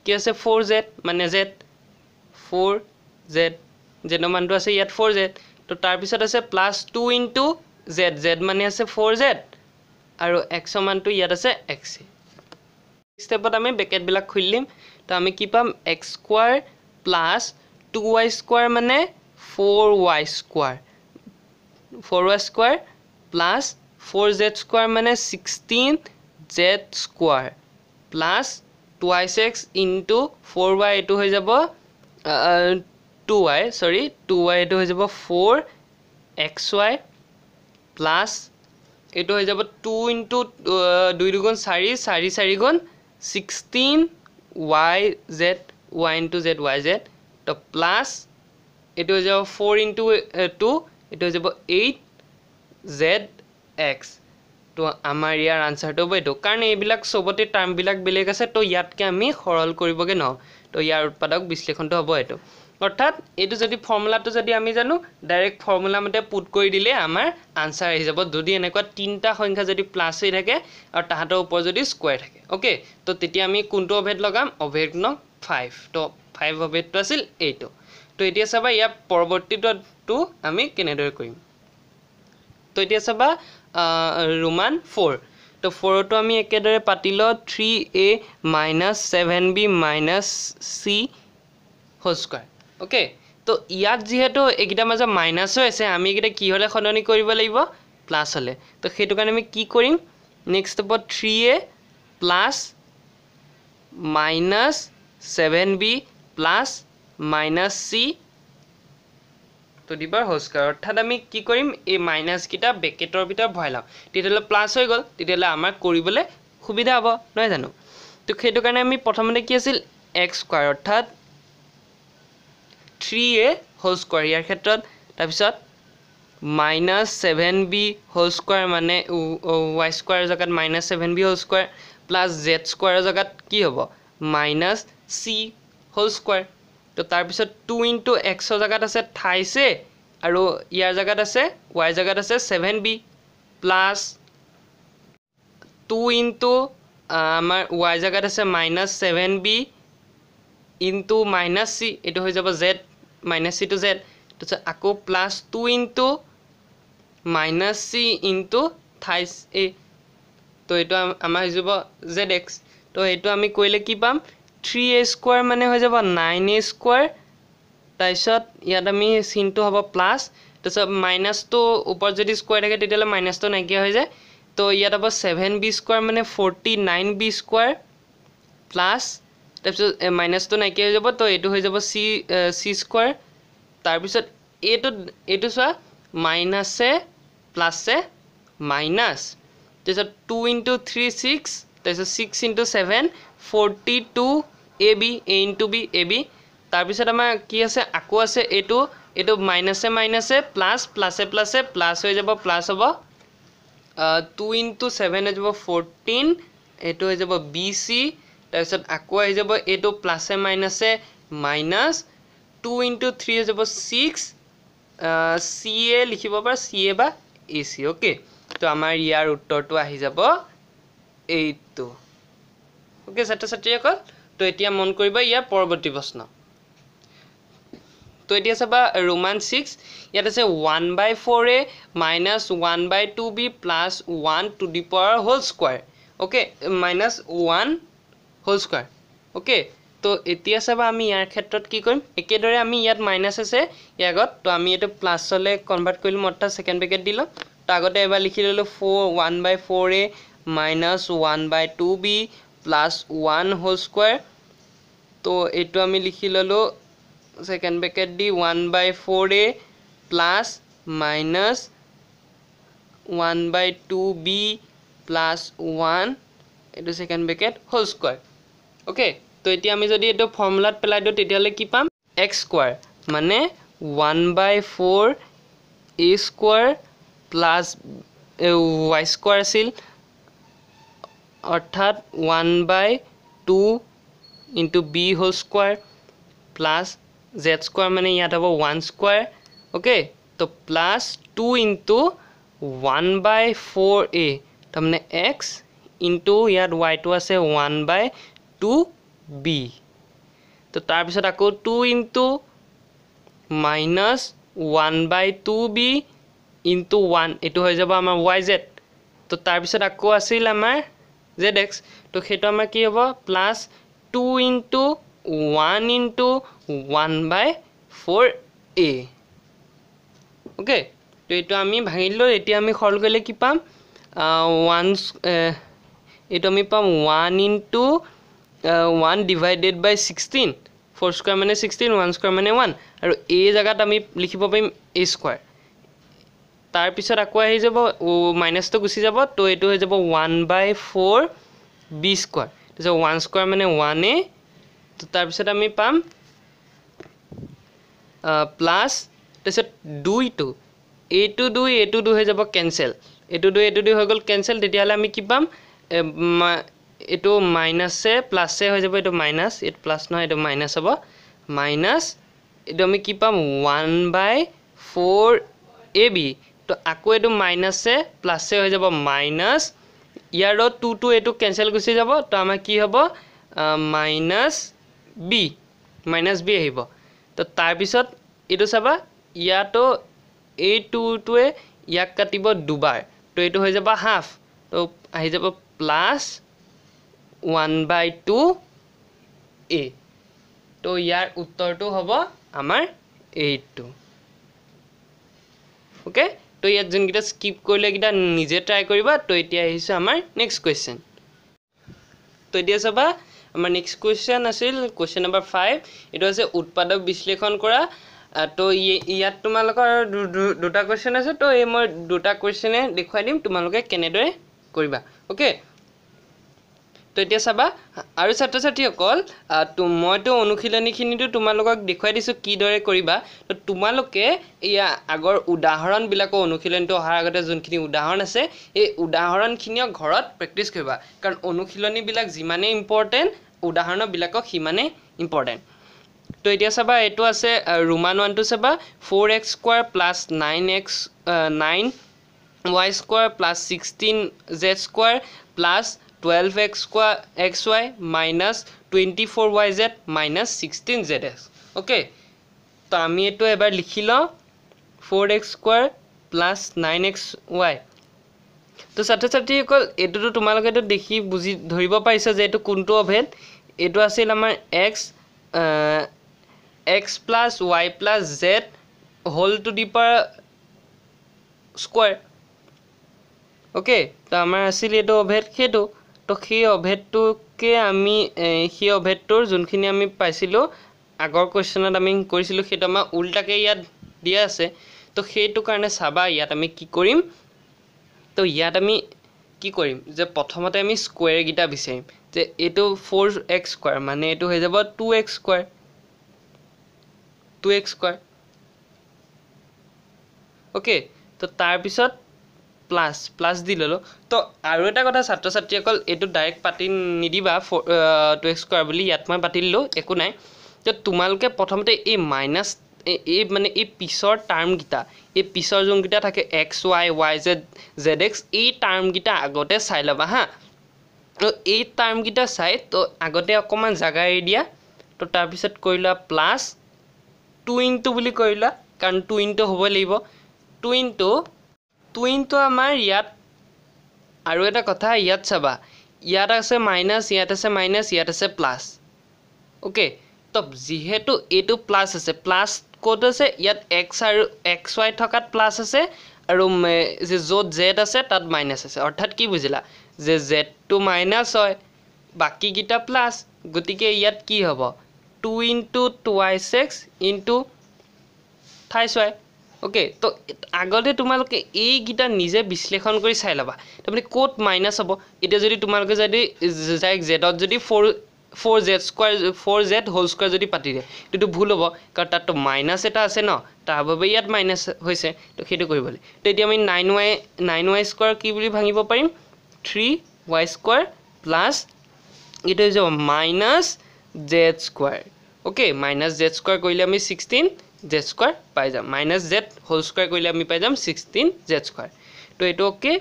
S1: কি আছে four z মানে জেড ফ'ৰ জেড জেডৰ মানটো আছে ইয়াত ফ'ৰ জেড তো তাৰপিছত আছে plus two into z z মানে আছে ফ'ৰ জেড আৰু এক্সৰ মানটো ইয়াত আছে এক্স ষ্টেপত আমি বেকেটবিলাক খুলি দিম তো আমি কি পাম x square plus two y square মানে four y square four y square plus four z square মানে sixteen z square plus twice x into four y এইটো হৈ যাব two y sorry two y এইটো হৈ যাব ফ'ৰ এক্স ৱাই প্লাছ এইটো হৈ যাব টু ইনটু দুই দুগুণ চাৰি চাৰি চাৰিগুণ sixteen y z y into z y z তো প্লাছ এইটো হৈ যাব ফ'ৰ ইনটু টু এইটো হৈ যাব এইট জেড এক্স তো আমাৰ ইয়াৰ আনচাৰটো হ'ব এইটো কাৰণ এইবিলাক চবতে টাৰ্মবিলাক বেলেগ আছে তো ইয়াতকৈ আমি সৰল কৰিবগৈ ন তো ইয়াৰ উৎপাদক বিশ্লেষণটো হ'ব এইটো অৰ্থাৎ এইটো যদি ফৰ্মুলাটো যদি আমি জানো ডাইৰেক্ট ফৰ্মুলামতে পুট কৰি দিলে আমাৰ আনচাৰ আহি যাব যদি এনেকুৱা তিনিটা সংখ্যা যদি প্লাছ হৈ থাকে আৰু তাহাঁতৰ ওপৰত যদি স্কুৱাৰ থাকে অ'কে তো তেতিয়া আমি কোনটো অভেদ লগাম অভেদ নং ফাইভ তো ফাইভ অভেদটো আছিল এইটো তো এতিয়া চাবা ইয়াৰ পৰৱৰ্তীটো আমি কেনেদৰে কৰিম তো এতিয়া চাবা ৰোমান ফ'ৰ তো ফ'ৰতো আমি একেদৰে পাতি লওঁ three a minus seven b minus c হ'ল স্কোৱাৰ অ'কে তো ইয়াত যিহেতু এইকেইটাৰ মাজত মাইনাছো আছে আমি এইকেইটা কি হ'লে সলনি কৰিব লাগিব প্লাছ হ'লে তো সেইটো কাৰণে আমি কি কৰিম নেক্সট ষ্টেপত three a plus minus seven b plus minus c তো দিবাৰ হোজ স্কোয়াৰ অৰ্থাৎ আমি কি কৰিম এই মাইনাস কিটা ব্ৰ্যাকেটৰ ভিতৰ ভৰাইলাম তেতিয়া প্লাস হৈ গল তেতিয়া আমাৰ কৰিবলে সুবিধা হ'ব নহয় জানো তো সেইটো কাৰণে আমি প্ৰথমতে কি আছিল এক্স স্কোয়াৰ অৰ্থাৎ থ্ৰী এ হোজ স্কোয়াৰ ইয়াৰ ক্ষেত্ৰত তাৰপিছত minus seven b whole square মানে ওয়াই স্কোয়ারের জায়গা minus seven b whole square plus z স্কোয়ারের জায়গা কি হব মাইনাস সি হোল স্কোয়ার তো তাৰপিছত টু ইনটু এক্সৰ জেগাত আছে থাইছ এ আৰু ইয়াৰ জেগাত আছে ৱাই জেগাত আছে seven b plus two into আমাৰ ৱাই জেগাত আছে minus seven b into minus c এইটো হৈ যাব z minus c two z তাৰপিছত আকৌ plus two into minus c into thrice a তো এইটো আমাৰ হৈ যাব জেড এক্স তো এইটো আমি কৰিলে কি পাম থ্ৰী এ স্কুৱাৰ মানে হৈ যাব নাইন এ স্কুৱাৰ তাৰপিছত ইয়াত আমি চিনটো হ'ব প্লাছ তাৰপিছত মাইনাছটো ওপৰত যদি স্কুৱাৰ থাকে তেতিয়াহ'লে মাইনাছটো নাইকিয়া হৈ যায় তো ইয়াত হ'ব ছেভেন বি স্কুৱাৰ মানে forty nine b square plus তাৰপিছত মাইনাছটো নাইকিয়া হৈ যাব তো এইটো হৈ যাব চি চি স্কুৱাৰ তাৰপিছত এইটো এইটো চোৱা মাইনাছে প্লাছে মাইনাছ তাৰপিছত টু ইণ্টু থ্ৰী ছিক্স তাৰপিছত six into seven forty two a b a into b a b তাৰপিছত আমাৰ কি আছে আকৌ আছে এইটো এইটো মাইনাছে মাইনাছে প্লাছ প্লাছে প্লাছে প্লাছ হৈ যাব প্লাছ হ'ব টু ইনটু ছেভেন হৈ যাব ফৰ্টিন এইটো হৈ যাব বি চি তাৰপিছত আকৌ আহি যাব এইটো প্লাছে মাইনাছে মাইনাছ টু ইনটু থ্ৰী হৈ যাব ছিক্স চি এ লিখিব পাৰা চি এ বা এ চি অ'কে তো আমাৰ ইয়াৰ উত্তৰটো আহি যাব এইটো ওকে ছাত্ৰ ছাত্ৰীসকল ত' এতিয়া মন কৰিবা ইয়াৰ পৰৱৰ্তী প্ৰশ্ন ত' এতিয়া চাবা ৰোমান ছিক্স ইয়াত আছে one by four a minus one by two b plus one to the power হ'ল স্কুৱাৰ অ'কে মাইনাছ ওৱান হ'ল স্কুৱাৰ অ'কে ত' এতিয়া চাবা আমি ইয়াৰ ক্ষেত্ৰত কি কৰিম একেদৰে আমি ইয়াত মাইনাছ আছে ইয়াৰ আগত ত' আমি এইটো প্লাছলৈ কনভাৰ্ট কৰিলোঁ অৰ্থাৎ ছেকেণ্ড পেকেট ল'ম ত' আগতে এবাৰ লিখি ল'লোঁ four one by four a minus one by two b plus one whole square তো এইটো আমি লিখি ললো সেকেন্ড ব্রেকেট দি one by four a plus minus one by two b plus one এইটো second bracket whole square okay তো এতিয়া আমি যদি এইটো ফর্মুলাত পেলাই দিও তেতিয়াহলে কি পাম এক্স স্কোয়ার মানে one by four a square plus y square আছিল অর্থাৎ one by two into b whole square plus z square মানে ইয়াত হব ওয়ান স্কোয়ার ওকে তো plus two into one by four a তাৰমানে এক্স ইন্টু ইয়াত ওয়াইটো আছে ওয়ান বাই টু বি তো তাৰপিছত আকৌ two into minus one by two b into one এইটো হৈ যাব আমাৰ ৱাই জেড তো তাৰপিছত আকৌ আছিল আমাৰ জেড এক্স তো সেইটো আমাৰ কি হ'ব plus two into one into one by four a okay তো এইটো আমি ভাঙিলোঁ এতিয়া আমি সৰল কৰিলে কি পাম ওৱান এইটো আমি পাম ওৱান ইণ্টু ওৱান ডিভাইডেড বাই ছিক্সটিন ফ'ৰ স্কুৱাৰ মানে ছিক্সটিন ওৱান স্কুৱাৰ মানে ওৱান আৰু এ জেগাত আমি লিখিব পাৰিম এ স্কুৱাৰ তাৰপিছত আকৌ আহি যাব মাইনাছটো গুচি যাব তো এইটো হৈ যাব one by four b square তাৰপিছত ওৱান স্কুৱাৰ মানে ওৱান এ তো তাৰপিছত আমি পাম প্লাছ তাৰপিছত দুইটো এইটো দুই এইটো দুই হৈ যাব কেঞ্চেল এইটো দুই এইটো দুই হৈ গ'ল কেঞ্চেল তেতিয়াহ'লে আমি কি পাম এইটো মাইনাছে প্লাছে হৈ যাব এইটো মাইনাছ এইটো প্লাছ নহয় এইটো মাইনাছ হ'ব মাইনাছ এইটো আমি কি পাম one by four a b তো আকৌ এইটো মাইনাছে প্লাছে হৈ যাব মাইনাছ ইয়াৰ টু টু এইটো কেঞ্চেল গুচি যাব তো আমাৰ কি হ'ব মাইনাছ বি মাইনাছ বি আহিব তো তাৰপিছত এইটো চাবা ইয়াতো এই টুটোৱে ইয়াক কাটিব দুবাৰ তো এইটো হৈ যাবা হাফ তো আহি যাব plus one by two a তো ইয়াৰ উত্তৰটো হ'ব আমাৰ এইটটো অ'কে তো ইয়াত যোনকেইটা স্কিপ কৰিলেকেইটা নিজে ট্ৰাই কৰিবা তো এতিয়া আহিছোঁ আমাৰ নেক্সট কুৱেশ্যন তো এতিয়া চাবা আমাৰ নেক্সট কুৱেশ্যন আছিল কুৱেশ্যন নম্বৰ ফাইভ এইটো আছে উৎপাদক বিশ্লেষণ কৰা তো ইয়াত তোমালোকৰ দুটা কুৱেশ্যন আছে তো এই মই দুটা কুৱেশ্যনে দেখুৱাই দিম তোমালোকে কেনেদৰে কৰিবা অ'কে তো এতিয়া চাবা আৰু ছাত্ৰ ছাত্ৰীসকল মইতো অনুশীলনীখিনিতো তোমালোকক দেখুৱাই দিছোঁ কিদৰে কৰিবা তো তোমালোকে এয়া আগৰ উদাহৰণবিলাকৰ অনুশীলনীটো অহাৰ আগতে যোনখিনি উদাহৰণ আছে এই উদাহৰণখিনিও ঘৰত প্ৰেক্টিচ কৰিবা কাৰণ অনুশীলনীবিলাক যিমানেই ইম্পৰ্টেণ্ট উদাহৰণবিলাকক সিমানেই ইম্পৰ্টেণ্ট তো এতিয়া চাবা এইটো আছে ৰোমান ওৱানটো চাবা four x square plus nine x nine y square plus sixteen z square plus twelve x কোৱা x y minus twenty four y z minus sixteen z x okay তো আমি এইটো এবাৰ লিখি লওঁ four x square plus nine x y তো ছাত্ৰ ছাত্ৰীসকল এইটোতো তোমালোকেতো দেখি বুজি ধৰিব পাৰিছা যে এইটো কোনটো অভেদ এইটো আছিল আমাৰ x x plus y plus z whole to the power square okay তো আমাৰ আছিল এইটো অভেদ সেইটো তো সেই অভেদটোকে আমি সেই অভেদটোৰ যোনখিনি আমি পাইছিলোঁ আগৰ কুৱেশ্যনত আমি কৰিছিলোঁ সেইটো আমাৰ উল্টাকৈ ইয়াত দিয়া আছে তো সেইটো কাৰণে চাবা ইয়াত আমি কি কৰিম তো ইয়াত আমি কি কৰিম যে প্ৰথমতে আমি স্কুৱেৰকেইটা বিচাৰিম যে এইটো ফ'ৰ এক্স স্কুৱাৰ মানে এইটো হৈ যাব two x square two x square okay তো তাৰপিছত প্লাছ প্লাছ দি ল'লোঁ তো আৰু এটা কথা ছাত্ৰ ছাত্ৰীসকল এইটো ডাইৰেক্ট পাতি নিদিবা ফ' টু এক্স স্কুৱাৰ বুলি ইয়াত মই পাতি দিলোঁ একো নাই তো তোমালোকে প্ৰথমতে এই মাইনাছ এই মানে এই পিছৰ টাৰ্মকেইটা এই পিছৰ যোনকেইটা থাকে x y y z z x এই টাৰ্মকেইটা আগতে চাই ল'বা হা এই টাৰ্মকেইটা চাই তো আগতে অকণমান জাগা এৰি দিয়া তো তাৰপিছত কৰি লোৱা প্লাছ টুইনটো বুলি কৰি লোৱা কাৰণ টুইনটো হ'বই লাগিব টুইনটো টুইনটো আমাৰ ইয়াত আৰু এটা কথা ইয়াত চাবা ইয়াত আছে মাইনাছ ইয়াত আছে মাইনাছ ইয়াত আছে প্লাছ অ'কে তো যিহেতু এইটো প্লাছ আছে প্লাছ ক'ত আছে ইয়াত এক্স আৰু এক্স ৱাই থকাত প্লাছ আছে আৰু যে য'ত জেড আছে তাত মাইনাছ আছে অৰ্থাৎ কি বুজিলা যে জেডটো মাইনাছ হয় বাকীকেইটা প্লাছ গতিকে ইয়াত কি হ'ব two into twice six into thrice y okay তো আগতে তোমালোকে এইকেইটা নিজে বিশ্লেষণ কৰি চাই ল'বা তাৰমানে ক'ত মাইনাছ হ'ব এতিয়া যদি তোমালোকে যদি যায় জেদত যদি four four z square four z হ'ল স্কুৱাৰ যদি পাতি দিয়ে সেইটোতো ভুল হ'ব কাৰণ তাততো মাইনাছ এটা আছে ন তাৰ বাবে ইয়াত মাইনাছ হৈছে তো সেইটো কৰিব লাগে তো এতিয়া আমি nine y nine y square কি বুলি ভাঙিব পাৰিম থ্ৰী ৱাই স্কুৱাৰ প্লাছ এইটো হৈ যাব minus z square okay minus z square কৰিলে আমি ছিক্সটিন জেড স্কোয়ার পাই যাব মাইনাস জেড হোল স্কোয়ার করলে আমি পাই যাব সিক্সটিন জেড স্কোয়ার তো এই ওকে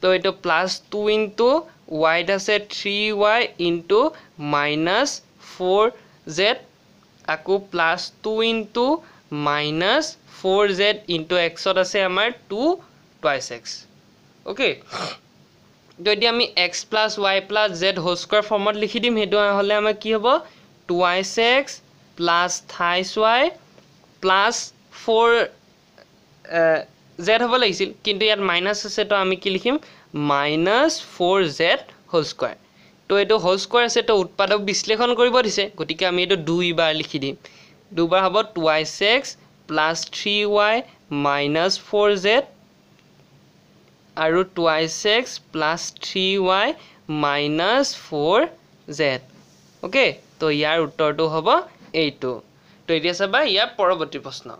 S1: তো এই প্লাস টু ইন্টু ওয়াইড আছে three y into minus four z আকু plus two into minus four z into এক্সত আছে আমার টু টাইস এক্স ওকে তো এটা আমি x plus y plus z whole square ফর্মত লিখি দিম সেই হলে আমার কি হব two x plus thrice y plus four z হ'ব লাগিছিল কিন্তু ইয়াত মাইনাছ আছে তো আমি কি লিখিম মাইনাছ ফ'ৰ জেড হ'ল স্কুৱাৰ তো এইটো হ'ল স্কুৱাৰ আছে তো উৎপাদক বিশ্লেষণ কৰিব দিছে গতিকে আমি এইটো দুইবাৰ লিখি দিম দুবাৰ হ'ব two y six plus three y minus four z আৰু two y six plus three y minus four z okay তো ইয়াৰ উত্তৰটো হ'ব এইটো তো এতিয়া চাবা ইয়াৰ পৰৱৰ্তী প্ৰশ্ন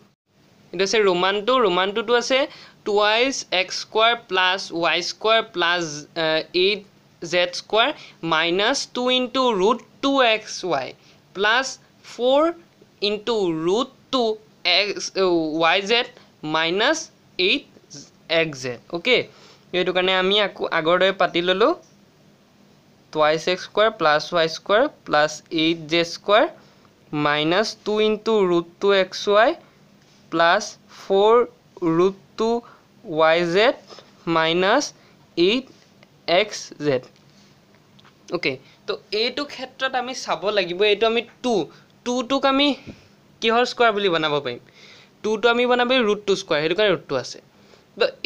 S1: এইটো আছে ৰোমানটো ৰোমানটোতো আছে twice x square plus y square plus eight z square minus two into root two x y plus four into root two x y z minus eight x z okay সেইটো কাৰণে আমি আকৌ আগৰ দৰে পাতি ল'লোঁ twice x square plus y square plus eight z square minus two into root two x y plus four root two y z minus eight x z okay তো এইটো ক্ষেত্ৰত আমি চাব লাগিব এইটো আমি টু টুটোক আমি কিহৰ স্কুৱাৰ বুলি বনাব পাৰিম টুটো আমি বনাব পাৰিম ৰুট টু স্কুৱাৰ সেইটো কাৰণে ৰুটটো আছে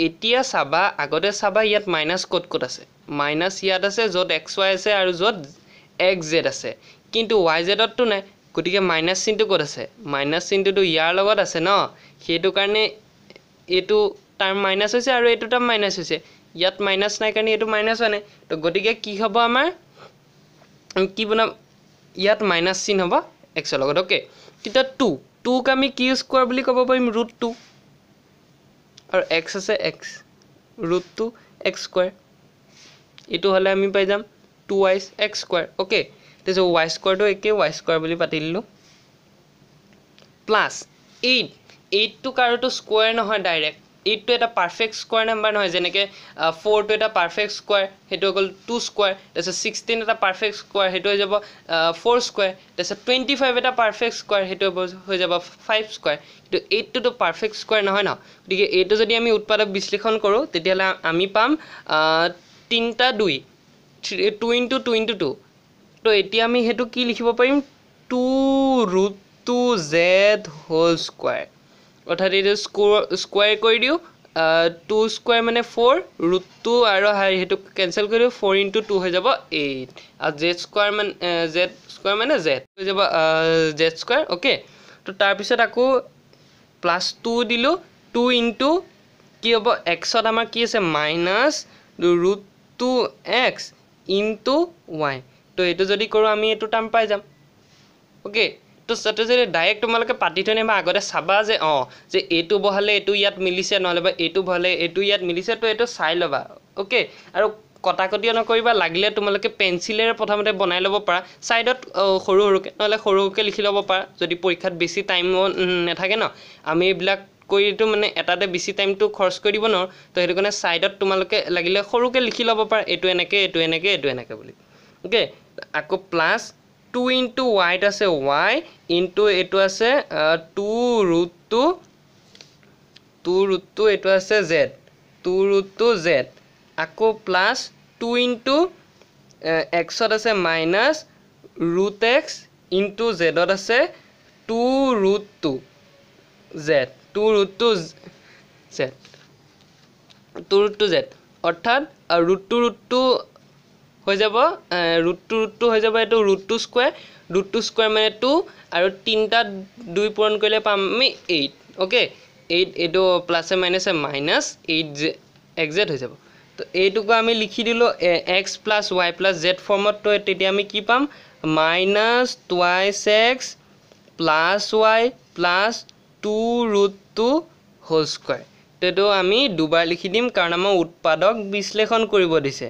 S1: এতিয়া চাবা আগতে চাবা ইয়াত মাইনাছ ক'ত ক'ত আছে মাইনাছ ইয়াত আছে য'ত এক্স ৱাই আছে আৰু য'ত এক্স জেড আছে কিন্তু ৱাই জেডতটো নাই গতিকে মাইনাছ চিনটো ক'ত আছে মাইনাছ চিনটোতো ইয়াৰ লগত আছে ন সেইটো কাৰণে এইটো টাৰ্ম মাইনাছ হৈছে আৰু এইটো টাৰ্ম মাইনাছ হৈছে ইয়াত মাইনাছ নাই কাৰণে এইটো মাইনাছ হোৱা নাই তো গতিকে কি হ'ব আমাৰ কি বনাম ইয়াত মাইনাছ চিন হ'ব এক্সৰ লগত অ'কে তেতিয়া টু টুক আমি কি ইউজ কৰা বুলি ক'ব পাৰিম ৰুট টু আৰু এক্স আছে x root two x square এইটো হ'লে আমি পাই যাম twice x square okay তাৰপিছত ৱাই স্কোৱাৰটো একেই ৱাই স্কোৱাৰ বুলি পাতি দিলোঁ প্লাছ এইট এইটটো কাৰোটো স্কোৱাৰ নহয় ডাইৰেক্ট এইটটো এটা পাৰফেক্ট স্কোৱাৰ নাম্বাৰ নহয় যেনেকৈ ফ'ৰটো এটা পাৰফেক্ট স্কোৱাৰ সেইটো হৈ গ'ল টু স্কোৱাৰ তাৰপিছত ছিক্সটিন এটা পাৰফেক্ট স্কোৱাৰ সেইটো হৈ যাব ফ'ৰ স্কোৱাৰ তাৰপিছত টুৱেণ্টি ফাইভ এটা পাৰফেক্ট স্কোৱাৰ সেইটো হৈ যাব ফাইভ স্কোৱাৰ কিন্তু এইটটোতো পাৰফেক্ট স্কোৱাৰ নহয় ন গতিকে এইটো যদি আমি উৎপাদক বিশ্লেষণ কৰোঁ তেতিয়াহ'লে আমি পাম তিনিটা দুই three two into two into two ত' এতিয়া আমি সেইটো কি লিখিব পাৰিম two root two z whole square অৰ্থাৎ এইটো স্কুৱাৰ স্কোৱাৰ কৰি দিওঁ টু স্কোৱাৰ মানে ফ'ৰ ৰুট টু আৰু হাই সেইটো কেনচেল কৰি দিওঁ ফ'ৰ ইণ্টু টু হৈ যাব এইট আৰু জেড স্কোৱাৰ মানে জেড স্কোৱাৰ মানে জেড হৈ যাব জেদ স্কোৱাৰ অ'কে ত' তাৰপিছত আকৌ প্লাছ টু দিলোঁ টু ইণ্টু কি হ'ব এক্সত আমাৰ কি আছে minus root two x into y তো এইটো যদি কৰোঁ আমি এইটো টাৰ্ম পাই যাম অ'কে তো তাতে যদি ডাইৰেক্ট তোমালোকে পাতি থৈ নাহিবা আগতে চাবা যে অঁ যে এইটো বহালে এইটো ইয়াত মিলিছে নহ'লে বা এইটো বহালে এইটো ইয়াত মিলিছে তো এইটো চাই ল'বা অ'কে আৰু কটাকটিও নকৰিবা লাগিলে তোমালোকে পেঞ্চিলেৰে প্ৰথমতে বনাই ল'ব পাৰা ছাইডত সৰু সৰুকৈ নহ'লে সৰু সৰুকৈ লিখি ল'ব পাৰা যদি পৰীক্ষাত বেছি টাইমো নাথাকে ন আমি এইবিলাক কৰিতো মানে এটাতে বেছি টাইমটো খৰচ কৰি দিব নোৱাৰোঁ তো সেইটো কাৰণে ছাইডত তোমালোকে লাগিলে সৰুকৈ লিখি ল'ব পাৰা এইটো এনেকৈ এইটো এনেকৈ এইটো এনেকৈ বুলি অ'কে আকৌ প্লাছ টু ইনটু ৱাইত আছে ৱাই ইনটু এইটো আছে two root two two root two এইটো আছে z two root two z আকৌ প্লাছ টু ইনটু এক্সত আছে মাইনাছ ৰুট এক্স ইনটু জেডত আছে two root two z two root two z two root two z অৰ্থাৎ ৰুট টু ৰুট টু হৈ যাব ৰুট টু ৰুট টু হৈ যাব এইটো root two square root two square মানে টু আৰু তিনিটা দুই পূৰণ কৰিলে পাম আমি এইট অ'কে এইট এইটো প্লাছে মাইনাছে মাইনাছ এইট জে একজেট হৈ যাব তো এইটোকো আমি লিখি দিলোঁ x plus y plus z ফৰ্মত তো তেতিয়া আমি কি পাম minus twice x plus y plus two root two whole square তো এইটো আমি দুবাৰ লিখি দিম কাৰণ আমাৰ উৎপাদক বিশ্লেষণ কৰিব দিছে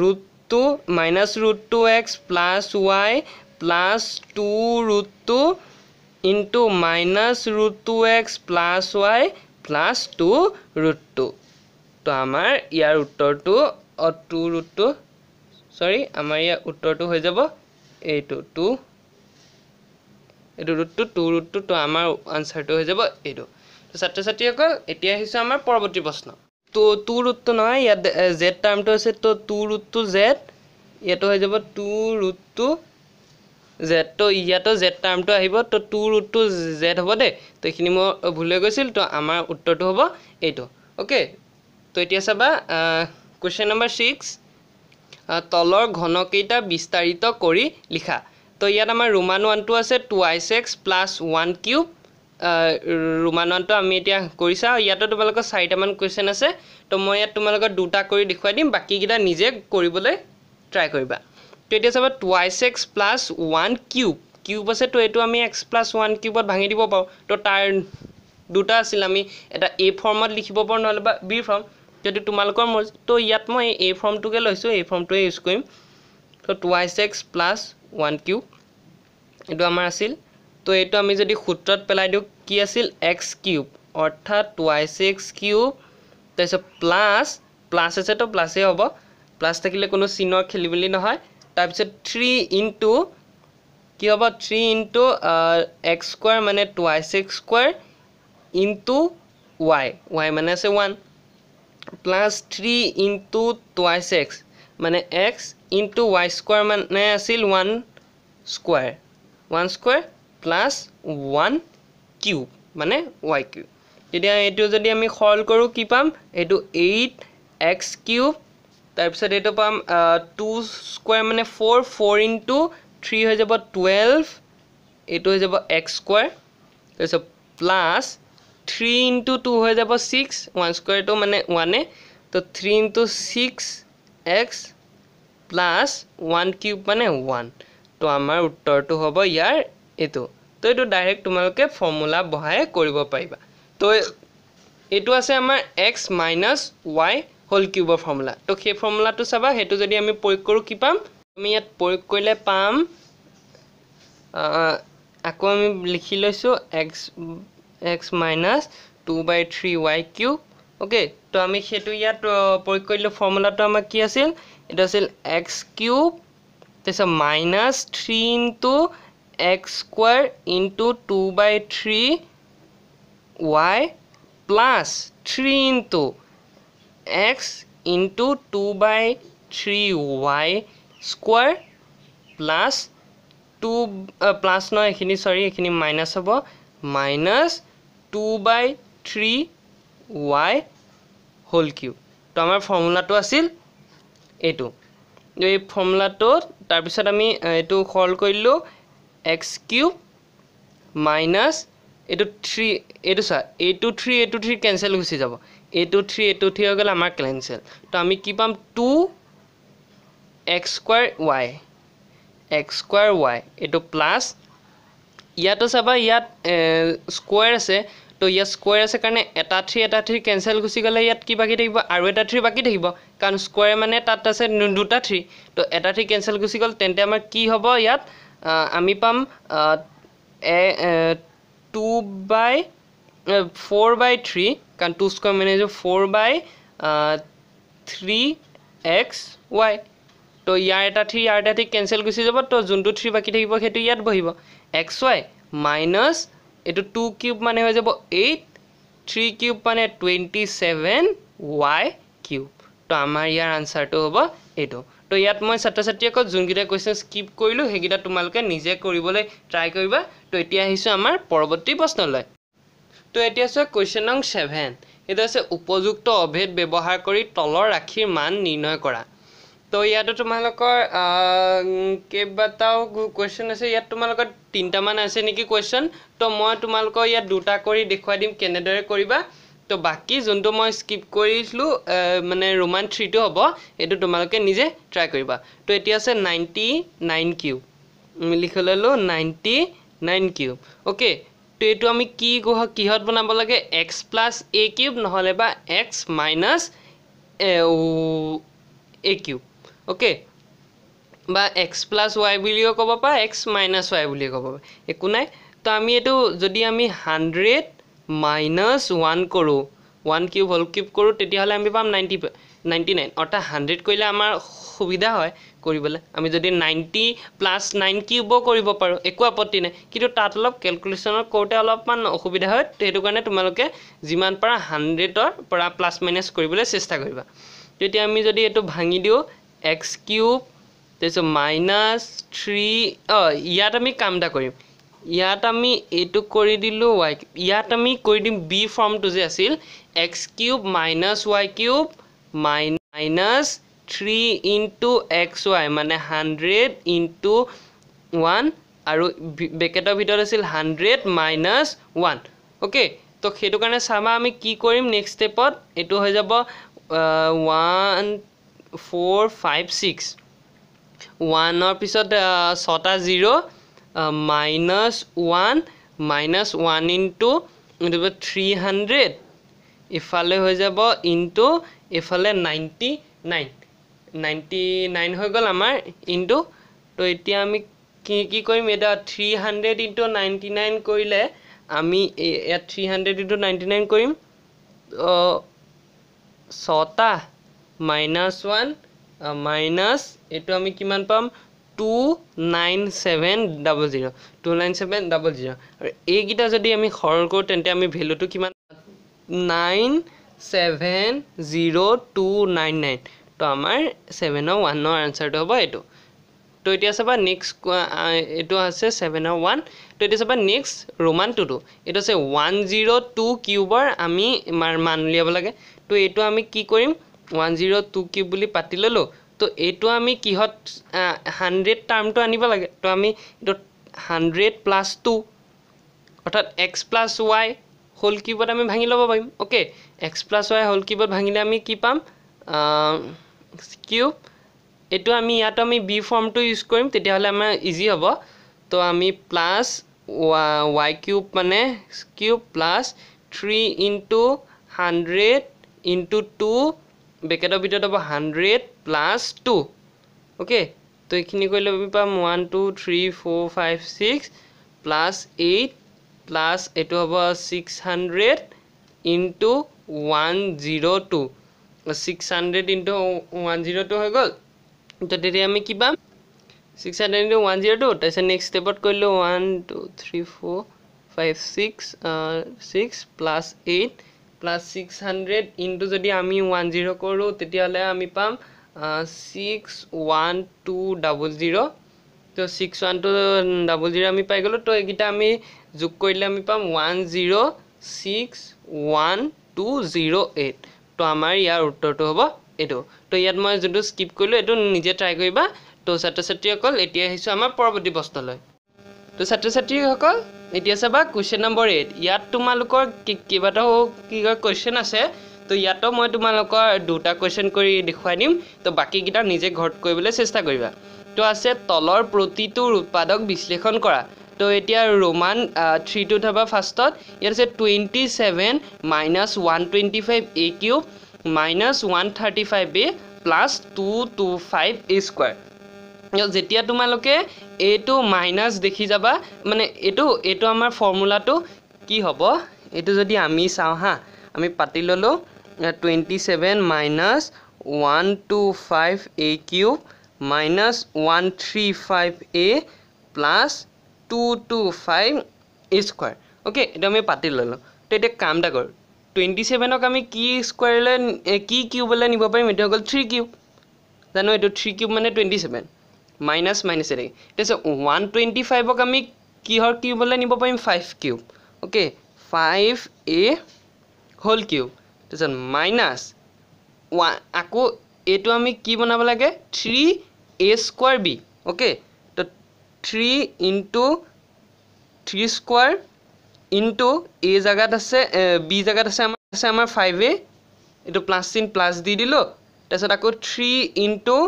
S1: root two minus root two x plus y plus two root two into minus root two x plus y plus two root two তো আমাৰ ইয়াৰ উত্তৰটো অ' টু ৰুট টু চৰি আমাৰ ইয়াৰ উত্তৰটো হৈ যাব এইটো টু এইটো ৰুটটো টু ৰুটটো তো আমাৰ আনচাৰটো হৈ যাব এইটো ছাত্ৰ ছাত্ৰীসকল এতিয়া আহিছোঁ আমাৰ পৰৱৰ্তী প্ৰশ্ন টু টু ৰুটটো নহয় ইয়াত জেদ টাৰ্মটো আছে ত' টু ৰুটটো জেড ইয়াতো হৈ যাব টু ৰুটটো জেদ ত' ইয়াতো জেদ টাৰ্মটো আহিব তো টু ৰুটটো জেদ হ'ব দেই তো এইখিনি মই ভুল হৈ গৈছিল ত' আমাৰ উত্তৰটো হ'ব এইটো অ'কে ত' এতিয়া চাবা কুৱেশ্যন নাম্বাৰ ছিক্স তলৰ ঘনকেইটা বিস্তাৰিত কৰি লিখা ত' ইয়াত আমাৰ ৰোমান ওৱানটো আছে two i x plus one cube ৰোমানটো আমি এতিয়া কৰিছা ইয়াতো তোমালোকৰ চাৰিটামান কুৱেশ্যন আছে তো মই ইয়াত তোমালোকক দুটা কৰি দেখুৱাই দিম বাকীকেইটা নিজে কৰিবলৈ ট্ৰাই কৰিবা তো এতিয়া চাবা twice x plus one cube cube আছে তো এইটো আমি এক্স প্লাছ ওৱান কিউবত ভাঙি দিব পাৰোঁ তো তাৰ দুটা আছিল আমি এটা এ ফৰ্মত লিখিব পাৰোঁ নহ'লে বা বি ফৰ্ম যদি তোমালোকৰ মোৰ তো ইয়াত মই এ ফৰ্মটোকে লৈছোঁ এই ফৰ্মটোৱে ইউজ কৰিম তো twice x plus one cube এইটো আমাৰ আছিল তো এইটো আমি যদি সূত্ৰত পেলাই দিওঁ কি আছিল এক্স কিউব অৰ্থাৎ ৱাই এক্স কিউব তাৰপিছত প্লাছ প্লাছ আছেতো প্লাছেই হ'ব প্লাছ থাকিলে কোনো চিনৰ খেলি মেলি নহয় তাৰপিছত থ্ৰী ইণ্টু কি হ'ব থ্ৰী ইণ্টু এক্স স্কোৱাৰ মানে two y six square into y y মানে আছে one plus three into two y x মানে এক্স ইণ্টু ৱাই স্কোৱাৰ মানে আছিল one square one square plus one cube মানে ৱাই কিউব এতিয়া এইটো যদি আমি সল কৰোঁ কি পাম এইটো এইট এক্স কিউব তাৰপিছত এইটো পাম টু স্কুৱেৰ মানে ফ'ৰ ফ'ৰ ইনটু থ্ৰী হৈ যাব টুৱেল্ভ এইটো হৈ যাব এক্স স্কুৱেৰ তাৰপিছত প্লাছ থ্ৰী ইনটু টু হৈ যাব ছিক্স ওৱান স্কুৱেৰটো মানে ওৱানে তো three into six x plus one cube মানে ওৱান তো আমাৰ উত্তৰটো হ'ব ইয়াৰ এইটো তো এইটো ডাইৰেক্ট তোমালোকে ফৰ্মুলা বহাই কৰিব পাৰিবা তো এইটো আছে আমাৰ এক্স মাইনাছ ৱাই হোল কিউবৰ ফৰ্মুলা তো সেই ফৰ্মুলাটো চাবা সেইটো যদি আমি প্ৰয়োগ কৰোঁ কি পাম আমি ইয়াত প্ৰয়োগ কৰিলে পাম আকৌ আমি লিখি লৈছোঁ x x minus two by three y cube okay ত' আমি সেইটো ইয়াত প্ৰয়োগ কৰিলোঁ ফৰ্মুলাটো আমাৰ কি আছিল এইটো আছিল এক্স কিউব তাৰপিছত minus three in two x square into two by three y plus three into x into two by three y square plus two plus নহয় এইখিনি চৰি এইখিনি মাইনাছ হ'ব minus two by three y whole কিউ তো আমাৰ ফৰ্মুলাটো আছিল এইটো এই ফৰ্মুলাটোত তাৰপিছত আমি এইটো সৰল কৰিলোঁ এক্স কিউব মাইনাছ এইটো থ্ৰী এইটো চোৱা a two three a two three cancel গুচি যাব a two three a two three হৈ গ'লে আমাৰ কেঞ্চেল তো আমি কি পাম two x square y x square y এইটো প্লাছ ইয়াতো চাবা ইয়াত স্কুৱাৰ আছে তো ইয়াত স্কুৱাৰ আছে কাৰণে এটা থ্ৰী এটা থ্ৰী কেঞ্চেল গুচি গ'লে ইয়াত কি বাকী থাকিব আৰু এটা থ্ৰী বাকী থাকিব কাৰণ স্কুৱাৰ মানে তাত আছে দুটা থ্ৰী তো এটা থ্ৰী কেঞ্চেল গুচি গ'ল তেন্তে আমাৰ কি হ'ব ইয়াত আমি পাম two by four by three কাৰণ টু স্কুৱাৰ মানে হৈছে four by three x y তো ইয়াৰ এটা থ্ৰী ইয়াৰ এটা থ্ৰী কেঞ্চেল গুচি যাব তো যোনটো থ্ৰী বাকী থাকিব সেইটো ইয়াত বহিব এক্স ৱাই মাইনাছ এইটো টু কিউব মানে হৈ যাব এইট থ্ৰী কিউব মানে টুৱেণ্টি ছেভেন ৱাই কিউব তো আমাৰ ইয়াৰ আনচাৰটো হ'ব এইটো তো ইয়াত মই ছাত্ৰ ছাত্ৰীসকল যোনকেইটা কুৱেশ্যন স্কিপ কৰিলোঁ সেইকেইটা তোমালোকে নিজে কৰিবলৈ ট্ৰাই কৰিবা তো এতিয়া আহিছোঁ আমাৰ পৰৱৰ্তী প্ৰশ্নলৈ তো এতিয়া চোৱা কুৱেশ্যন নং ছেভেন এইটো আছে উপযুক্ত অভেদ ব্যৱহাৰ কৰি তলৰ ৰাখিৰ মান নিৰ্ণয় কৰা তো ইয়াতো তোমালোকৰ কেইবাটাও কুৱেশ্যন আছে ইয়াত তোমালোকৰ তিনিটামান আছে নেকি কুৱেশ্যন তো মই তোমালোকৰ ইয়াত দুটা কৰি দেখুৱাই দিম কেনেদৰে কৰিবা তো বাকী যোনটো মই স্কিপ কৰিছিলোঁ মানে ৰোমান থ্ৰীটো হ'ব সেইটো তোমালোকে নিজে ট্ৰাই কৰিবা ত' এতিয়া আছে নাইণ্টি নাইন কিউব লিখি ল'লোঁ নাইণ্টি নাইন কিউব অ'কে ত' এইটো আমি কি কিহত বনাব লাগে এক্স প্লাছ এ কিউব নহ'লে বা x minus a cube okay বা এক্স প্লাছ ৱাই বুলিও ক'ব পাৰা এক্স মাইনাছ ৱাই বুলিও ক'ব পাৰা একো নাই ত' আমি এইটো যদি আমি হাণ্ড্ৰেড মাইনাস ওৱান কৰোঁ ওৱান কিউব হল কিউব কৰোঁ তেতিয়াহ'লে আমি পাম নাইণ্টি নাইণ্টি নাইন অৰ্থাৎ হাণ্ড্ৰেড কৰিলে আমাৰ সুবিধা হয় কৰিবলৈ আমি যদি নাইণ্টি প্লাছ নাইন কিউবো কৰিব পাৰোঁ একো আপত্তি নাই কিন্তু তাত অলপ কেলকুলেশ্যনত কৰোঁতে অলপমান অসুবিধা হয় সেইটো কাৰণে তোমালোকে যিমান পাৰা হাণ্ড্ৰেডৰ পৰা প্লাছ মাইনাছ কৰিবলৈ চেষ্টা কৰিবা তেতিয়া আমি যদি এইটো ভাঙি দিওঁ এক্স কিউব তাৰপিছত মাইনাছ থ্ৰী অঁ ইয়াত আমি কাম এটা কৰিম ইয়াত আমি এইটো কৰি দিলোঁ ৱাই ইয়াত আমি কৰি দিম বি ফৰ্মটো যে আছিল x cube minus y cube মাই minus three into x y মানে হাণ্ড্ৰেড ইন্টু ওৱান আৰু বেকেটৰ ভিতৰত আছিল হাণ্ড্ৰেড মাইনাছ ওৱান অ'কে তো সেইটো কাৰণে চাবা আমি কি কৰিম নেক্সট ষ্টেপত এইটো হৈ যাব ওৱান ফ'ৰ ফাইভ ছিক্স ওৱানৰ পিছত ছটা zero' minus one minus one into এইটো থ্ৰী হাণ্ড্ৰেড ইফালে হৈ যাব ইনটু ইফালে নাইণ্টি নাইন নাইণ্টি নাইন হৈ গ'ল আমাৰ ইনটু তো এতিয়া আমি কি কি কৰিম এতিয়া three hundred into ninety nine কৰিলে আমি ইয়াত three hundred into ninety nine কৰিম ছটা মাইনাছ ওৱান মাইনাছ এইটো আমি কিমান পাম two nine seven double zero' two nine seven double zero' আৰু এইকেইটা যদি আমি সৰল কৰোঁ তেন্তে আমি ভেলুটো কিমান nine seven zero' two nine nine তো আমাৰ ছেভেনৰ ওৱানৰ আনচাৰটো হ'ব এইটো তো এতিয়া চাবা নেক্সট এইটো আছে ছেভেনৰ ওৱান oh তো এতিয়া চাবা নেক্সট ৰোমান টুটো এইটো আছে ওৱান জিৰ' টু কিউবৰ আমি মান উলিয়াব লাগে তো এইটো আমি কি কৰিম ওৱান জিৰ' টু কিউব বুলি পাতি ল'লোঁ তো এইটো আমি কিহত হাণ্ড্ৰেড টাৰ্মটো আনিব লাগে তো আমি এইটো হাণ্ড্ৰেড প্লাছ টু অৰ্থাৎ এক্স প্লাছ ৱাই হোল কিউবত আমি ভাঙি ল'ব পাৰিম okay x plus y whole কিউবত ভাঙিলে আমি কি পাম কিউব এইটো আমি ইয়াতো আমি বি ফৰ্মটো ইউজ কৰিম তেতিয়াহ'লে আমাৰ ইজি হ'ব তো আমি প্লাছ ৱাই কিউব মানে cube plus three into hundred into two ব্ৰেকেটৰ ভিতৰত হ'ব হাণ্ড্ৰেড প্লাস টু ওকে তো এইখিনি করলে আমি পাম one two three four five six plus eight plus এই হব six hundred into one zero two six hundred into one zero two হয়ে গেল তো আমি কি পাম six hundred into one zero two তাই নেক্সট স্টেপত করল one two three four five six six plus eight plus six hundred into যদি আমি ওয়ান জিরো করো তো আমি পাম six one two double zero' তো six one two double zero' আমি পাই গ'লোঁ তো এইকেইটা আমি যোগ কৰিলে আমি পাম one zero' six one two zero' eight তো আমাৰ ইয়াৰ উত্তৰটো হ'ব এইটো তো ইয়াত মই যোনটো স্কিপ কৰিলোঁ এইটো নিজে ট্ৰাই কৰিবা তো ছাত্ৰ ছাত্ৰীসকল এতিয়া আহিছোঁ আমাৰ পৰৱৰ্তী প্ৰশ্নলৈ তো ছাত্ৰ ছাত্ৰীসকল এতিয়া চাবা কুৱেশ্যন নম্বৰ এইট ইয়াত তোমালোকৰ কেইবাটাও কি কয় কুৱেশ্যন আছে তো ইয়াতো মই তোমালোকৰ দুটা কুৱেশ্যন কৰি দেখুৱাই দিম তো বাকীকেইটা নিজে ঘট কৰিবলৈ চেষ্টা কৰিবা তো আছে তলৰ প্ৰতিটো উৎপাদক বিশ্লেষণ কৰা তো এতিয়া ৰোমান টু থবা ফাৰ্ষ্টত ইয়াত আছে twenty seven minus one twenty five a cube minus one thirty five a plus two two five a square যেতিয়া তোমালোকে এইটো মাইনাছ দেখি যাবা মানে এইটো এইটো আমাৰ ফৰ্মুলাটো কি হ'ব এইটো যদি আমি চাওঁ হা আমি পাতি ল'লোঁ 27 minus 125a cube minus 135a plus 225 square okay এটা আমি পাটি ললো তেতে কামটা কৰ 27 ক আমি কি স্কোয়াৰ লৈ কি কিউব লৈ নিব পাৰিম এটা হল 3 কিউব জানো এটো 3 কিউব মানে 27 মাইনাস মাইনাস এৰে তেতে 125 ক আমি কি হৰ কিউব লৈ নিব পাৰিম 5 cube okay 5a whole cube তাৰপিছত মাইনাছ ওৱান আকৌ এইটো আমি কি বনাব লাগে three a square b okay তো three into three square into a জেগাত আছে বি জেগাত আছে আমাৰ আছে আমাৰ ফাইভ এ এইটো প্লাছ চিন প্লাছ দি দিলোঁ তাৰপিছত আকৌ three into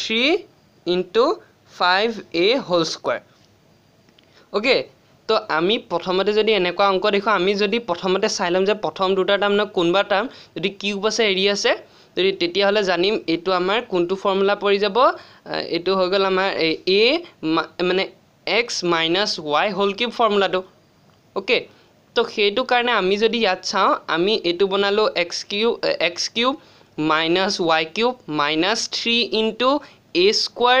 S1: three into five a whole square okay তো আমি প্ৰথমতে যদি এনেকুৱা অংক দেখোঁ আমি যদি প্ৰথমতে চাই ল'ম যে প্ৰথম দুটা টাৰ্ম নহয় কোনোবা টাৰ্ম যদি কিউব আছে এৰি আছে যদি তেতিয়াহ'লে জানিম এইটো আমাৰ কোনটো ফৰ্মুলা পৰি যাব এইটো হৈ গ'ল আমাৰ এ এ মানে x minus y whole cube ফৰ্মুলাটো অ'কে তো সেইটো কাৰণে আমি যদি ইয়াত চাওঁ আমি এইটো বনালোঁ এক্স কিউ x cube minus y cube minus three into a square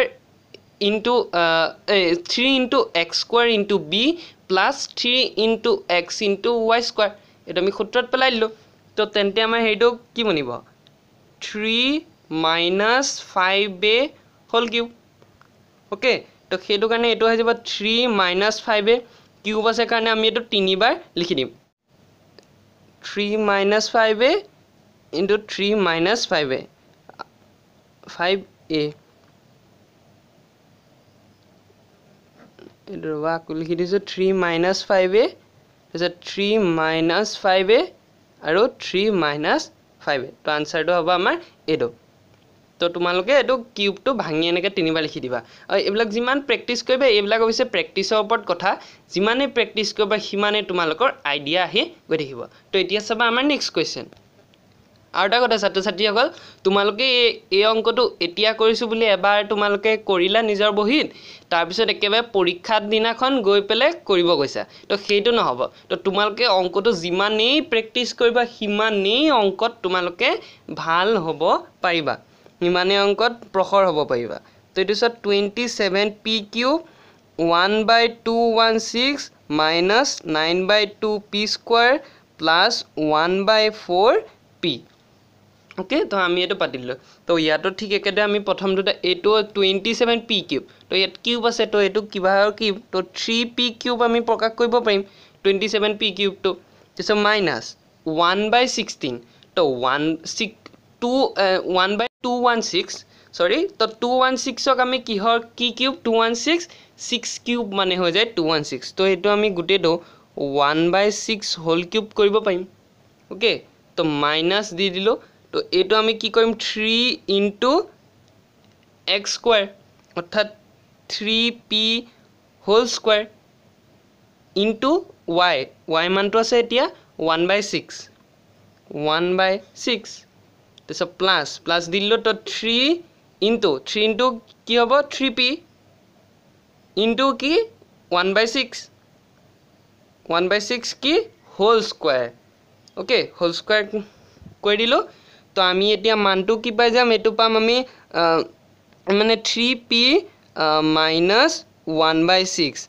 S1: into three into x square into b plus three into x into y square এইটো আমি সূত্ৰত পেলাই দিলোঁ তো তেন্তে আমাৰ হেৰিটো কি বনিব three minus five a whole cube okay তো সেইটো কাৰণে এইটো আহি যাব three minus five a cube আছে কাৰণে আমি এইটো তিনিবাৰ লিখি দিম three minus five a into three minus five a five a এইটো ৰবা আকৌ লিখি দিছোঁ থ্ৰী মাইনাছ ফাইভ এ তাৰপিছত থ্ৰী মাইনাছ ফাইভ এ আৰু থ্ৰী মাইনাছ ফাইভ এ তো আনচাৰটো হ'ব আমাৰ এইটো তো তোমালোকে এইটো কিউবটো ভাঙি এনেকৈ তিনিবাৰ লিখি দিবা আৰু এইবিলাক যিমান প্ৰেক্টিচ কৰিবা এইবিলাক অৱশ্যে প্ৰেক্টিচৰ ওপৰত কথা যিমানেই প্ৰেক্টিচ কৰিবা সিমানেই তোমালোকৰ আইডিয়া আহি গৈ থাকিব তো এতিয়া চাবা আমাৰ নেক্সট কুৱেশ্যন আৰু এটা কথা ছাত্ৰ ছাত্ৰীসকল তোমালোকে এই এই অংকটো এতিয়া কৰিছোঁ বুলি এবাৰ তোমালোকে কৰিলা নিজৰ বহীত তাৰপিছত একেবাৰে পৰীক্ষাৰ দিনাখন গৈ পেলাই কৰিব গৈছা তো সেইটো নহ'ব তো তোমালোকে অংকটো যিমানেই প্ৰেক্টিছ কৰিবা সিমানেই অংকত তোমালোকে ভাল হ'ব পাৰিবা সিমানেই অংকত প্ৰসৰ হ'ব পাৰিবা তো এইটো চোৱা twenty seven p q one by two one six minus nine by two p square plus one by four p okay তো আমি এইটো পাতিলোঁ তো ইয়াতো ঠিক একেদৰে আমি প্ৰথমটোতে এইটো টুৱেণ্টি ছেভেন পি কিউব তো ইয়াত কিউব আছে তো এইটো কিবা আৰু কিউব তো থ্ৰী পি কিউব আমি প্ৰকাশ কৰিব পাৰিম টুৱেণ্টি ছেভেন পি কিউবটো তাৰপিছত মাইনাছ ওৱান বাই ছিক্সটিন তো one six two one by two one six sorry তো টু ওৱান ছিক্সক আমি কিহৰ কি cube two one six six cube মানে হৈ যায় টু ওৱান ছিক্স তো এইটো আমি গোটেইটো one by six whole cube কৰিব পাৰিম অ'কে তো মাইনাছ দি দিলোঁ তো এই আমি কি করম থ্রি ইন্টু এক স্কোয়ার অর্থাৎ three p whole square into y y মানটো আছে এতিয়া one by six one by six তাৰপিছত প্লাছ প্লাছ দিলোঁ তো থ্রি ইন্টু থ্রি ইন্টু কি হ'ব থ্রি পি ইন্টু কি one by six one by six কি whole square okay whole square কৈ দিলোঁ তো আমি এতিয়া মানটো কি পাই যাম এইটো পাম আমি মানে three p minus one by six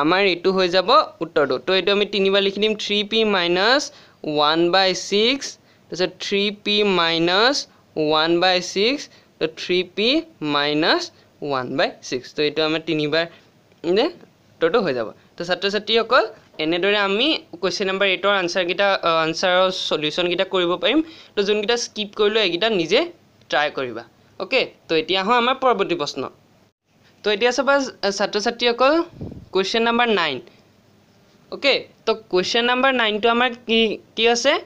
S1: আমাৰ এইটো হৈ যাব উত্তৰটো ত' এইটো আমি তিনিবাৰ লিখি দিম three p minus one by six তাৰপিছত three p minus one by six ত' three p minus one by six ত' এইটো আমাৰ তিনিবাৰ উত্তৰটো হৈ যাব তো ছাত্ৰ ছাত্ৰীসকল এনেদৰে আমি কুৱেশ্যন নাম্বাৰ এইটৰ আনচাৰকেইটা আনচাৰৰ চলিউশ্যনকেইটা কৰিব পাৰিম তো যোনকেইটা স্কিপ কৰিলোঁ এইকেইটা নিজে ট্ৰাই কৰিবা অ'কে তো এতিয়া আহোঁ আমাৰ পৰৱৰ্তী প্ৰশ্ন তো এতিয়া চাবা ছাত্ৰ ছাত্ৰীসকল কুৱেশ্যন নাম্বাৰ নাইন অ'কে তো কুৱেশ্যন নাম্বাৰ নাইনটো আমাৰ কি কি আছে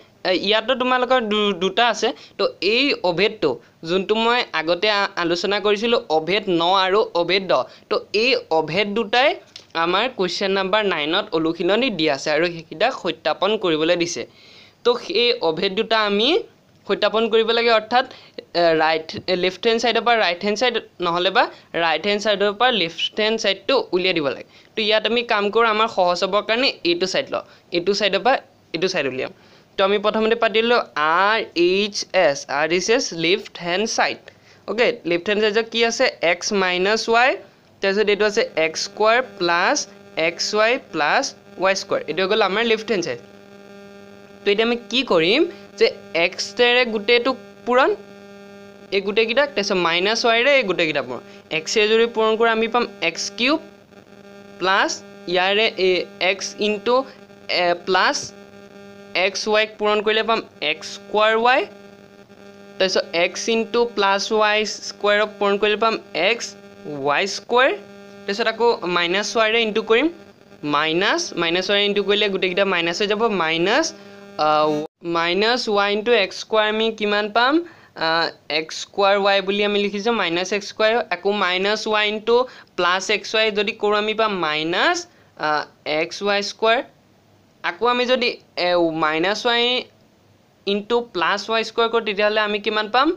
S1: ইয়াতো তোমালোকৰ দু দুটা আছে তো এই অভেদটো যোনটো মই আগতে আলোচনা কৰিছিলোঁ অভেদ ন আৰু অভেদ দহ তো এই অভেদ দুটাই আমাৰ কুৱেশ্যন নাম্বাৰ নাইনত অনুশীলনী দি আছে আৰু সেইকেইটাক সত্যাপন কৰিবলৈ দিছে তো সেই অভেদ দুটা আমি সত্যাপন কৰিব লাগে অৰ্থাৎ ৰাইট লেফ্ট হেণ্ড চাইডৰ পৰা ৰাইট হেণ্ড চাইড নহ'লে বা ৰাইট হেণ্ড চাইডৰ পৰা লেফ্ট হেণ্ড চাইডটো উলিয়াই দিব লাগে তো ইয়াত আমি কাম কৰোঁ আমাৰ সহজ হ'বৰ কাৰণে এইটো ছাইড লওঁ এইটো ছাইডৰ পৰা এইটো চাইড উলিয়াম তো আমি প্ৰথমতে পাতিলোঁ R H S R H S left hand side okay left hand চাইডত কি আছে এক্স মাইনাছ ৱাই তাৰপিছত এইটো আছে x square plus x y plus y square এইটো হৈ গ'ল আমাৰ লেফ্ট হেণ্ড চাইড তো এতিয়া আমি কি কৰিম যে এক্সৰে গোটেইটো পূৰণ এই গোটেইকেইটাক তাৰপিছত মাইনাছ ৱাইৰে এই গোটেইকেইটা পূৰণ এক্সৰে যদি পূৰণ কৰোঁ আমি পাম এক্স কিউব প্লাছ ইয়াৰে এই এক্স ইনটু প্লাছ এক্স ৱাইক পূৰণ কৰিলে পাম এক্স স্কোৱাৰ ৱাই তাৰপিছত এক্স ইনটু প্লাছ ৱাই স্কোৱাৰক পূৰণ কৰিলে পাম এক্স ৱাই স্কুৱাৰ তাৰপিছত আকৌ মাইনাছ ৱাইৰে ইনটু কৰিম মাইনাছ মাইনাছ ৱাইৰে ইনটু কৰিলে গোটেইকেইটা মাইনাছ হৈ যাব minus minus y into x square আমি কিমান পাম এক্স স্কুৱাৰ ৱাই বুলি আমি লিখিছোঁ মাইনাছ এক্স স্কুৱাৰ আকৌ minus y into plus x y যদি কৰোঁ আমি পাম মাইনাছ এক্স ৱাই স্কুৱাৰ আকৌ আমি যদি minus y into plus y square কৰোঁ তেতিয়াহ'লে আমি কিমান পাম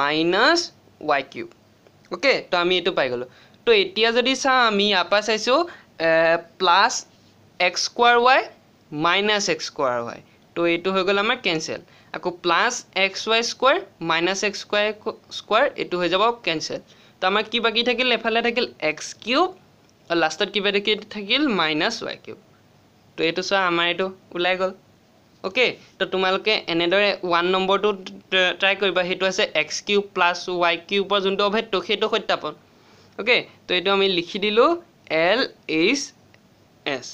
S1: মাইনাছ ৱাই কিউব ওকে তো আমি এইটো পাই গ'লোঁ তো এতিয়া যদি চাওঁ আমি ইয়াৰ পৰা চাইছোঁ plus x square y minus x square y তো এইটো হৈ গ'ল আমাৰ কেঞ্চেল আকৌ plus x y square minus x square square এইটো হৈ যাব কেঞ্চেল তো আমাৰ কি বাকী থাকিল এফালে থাকিল এক্স কিউব আৰু লাষ্টত কিবা থাকিল মাইনাছ ৱাই কিউব তো এইটো চোৱা আমাৰ এইটো ওলাই গ'ল অ'কে তো তোমালোকে এনেদৰে ওৱান নম্বৰটো ট্ৰাই কৰিবা সেইটো আছে এক্স কিউব প্লাছ ৱাই কিউবৰ যোনটো অভেদ তো সেইটো সত্যাপন অ'কে তো এইটো আমি লিখি দিলোঁ এল এইচ এছ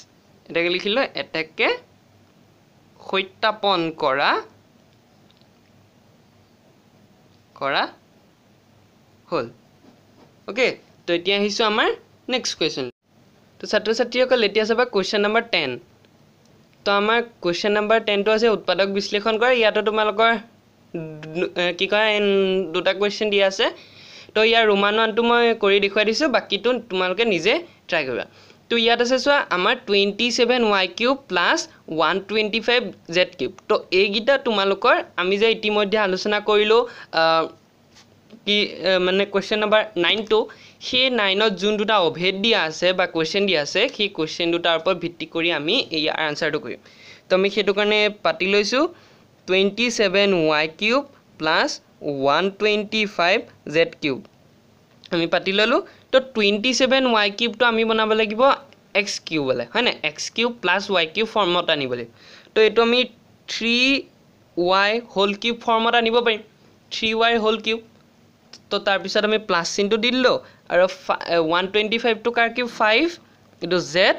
S1: এতেকে লিখিলোঁ এতেকে সত্যাপন কৰা কৰা হ'ল অ'কে তো এতিয়া আহিছোঁ আমাৰ নেক্সট কুৱেশ্যন তো ছাত্ৰ ছাত্ৰীসকল এতিয়া চাবা কুৱেশ্যন নম্বৰ টেন তো আমাৰ কুৱেশ্যন নাম্বাৰ টেনটো আছে উৎপাদক বিশ্লেষণ কৰা ইয়াতো তোমালোকৰ কি কয় দুটা কুৱেশ্যন দিয়া আছে তো ইয়াৰ ৰোমান ৱানটো মই কৰি দেখুৱাই দিছোঁ বাকীটো তোমালোকে নিজে ট্ৰাই কৰিবা তো ইয়াত আছে চোৱা আমাৰ twenty seven y cube plus one twenty five z cube তো এইকেইটা তোমালোকৰ আমি যে ইতিমধ্যে আলোচনা কৰিলোঁ কি মানে কুৱেশ্যন নাম্বাৰ নাইনটো সেই নাইনত যোন দুটা অভেদ দিয়া আছে বা কুৱেশ্যন দিয়া আছে সেই কুৱেশ্যন দুটাৰ ওপৰত ভিত্তি কৰি আমি ইয়াৰ আনচাৰটো কৰিম তো আমি সেইটো কাৰণে পাতি লৈছোঁ twenty seven y cube plus one twenty five z cube আমি পাতি ল'লোঁ তো টুৱেণ্টি ছেভেন ৱাই কিউবটো আমি বনাব লাগিব এক্স কিউবলৈ হয়নে x cube plus y cube ফৰ্মত আনিবলৈ তো এইটো আমি থ্ৰী ৱাই হ'ল কিউব ফৰ্মত আনিব পাৰিম থ্ৰী ৱাই হ'ল কিউব তো তাৰপিছত আমি প্লাছ চিনটো দি দিলোঁ আৰু ওৱান টুৱেণ্টি ফাইভটো কাৰ কিউব ফাইভ এইটো জেড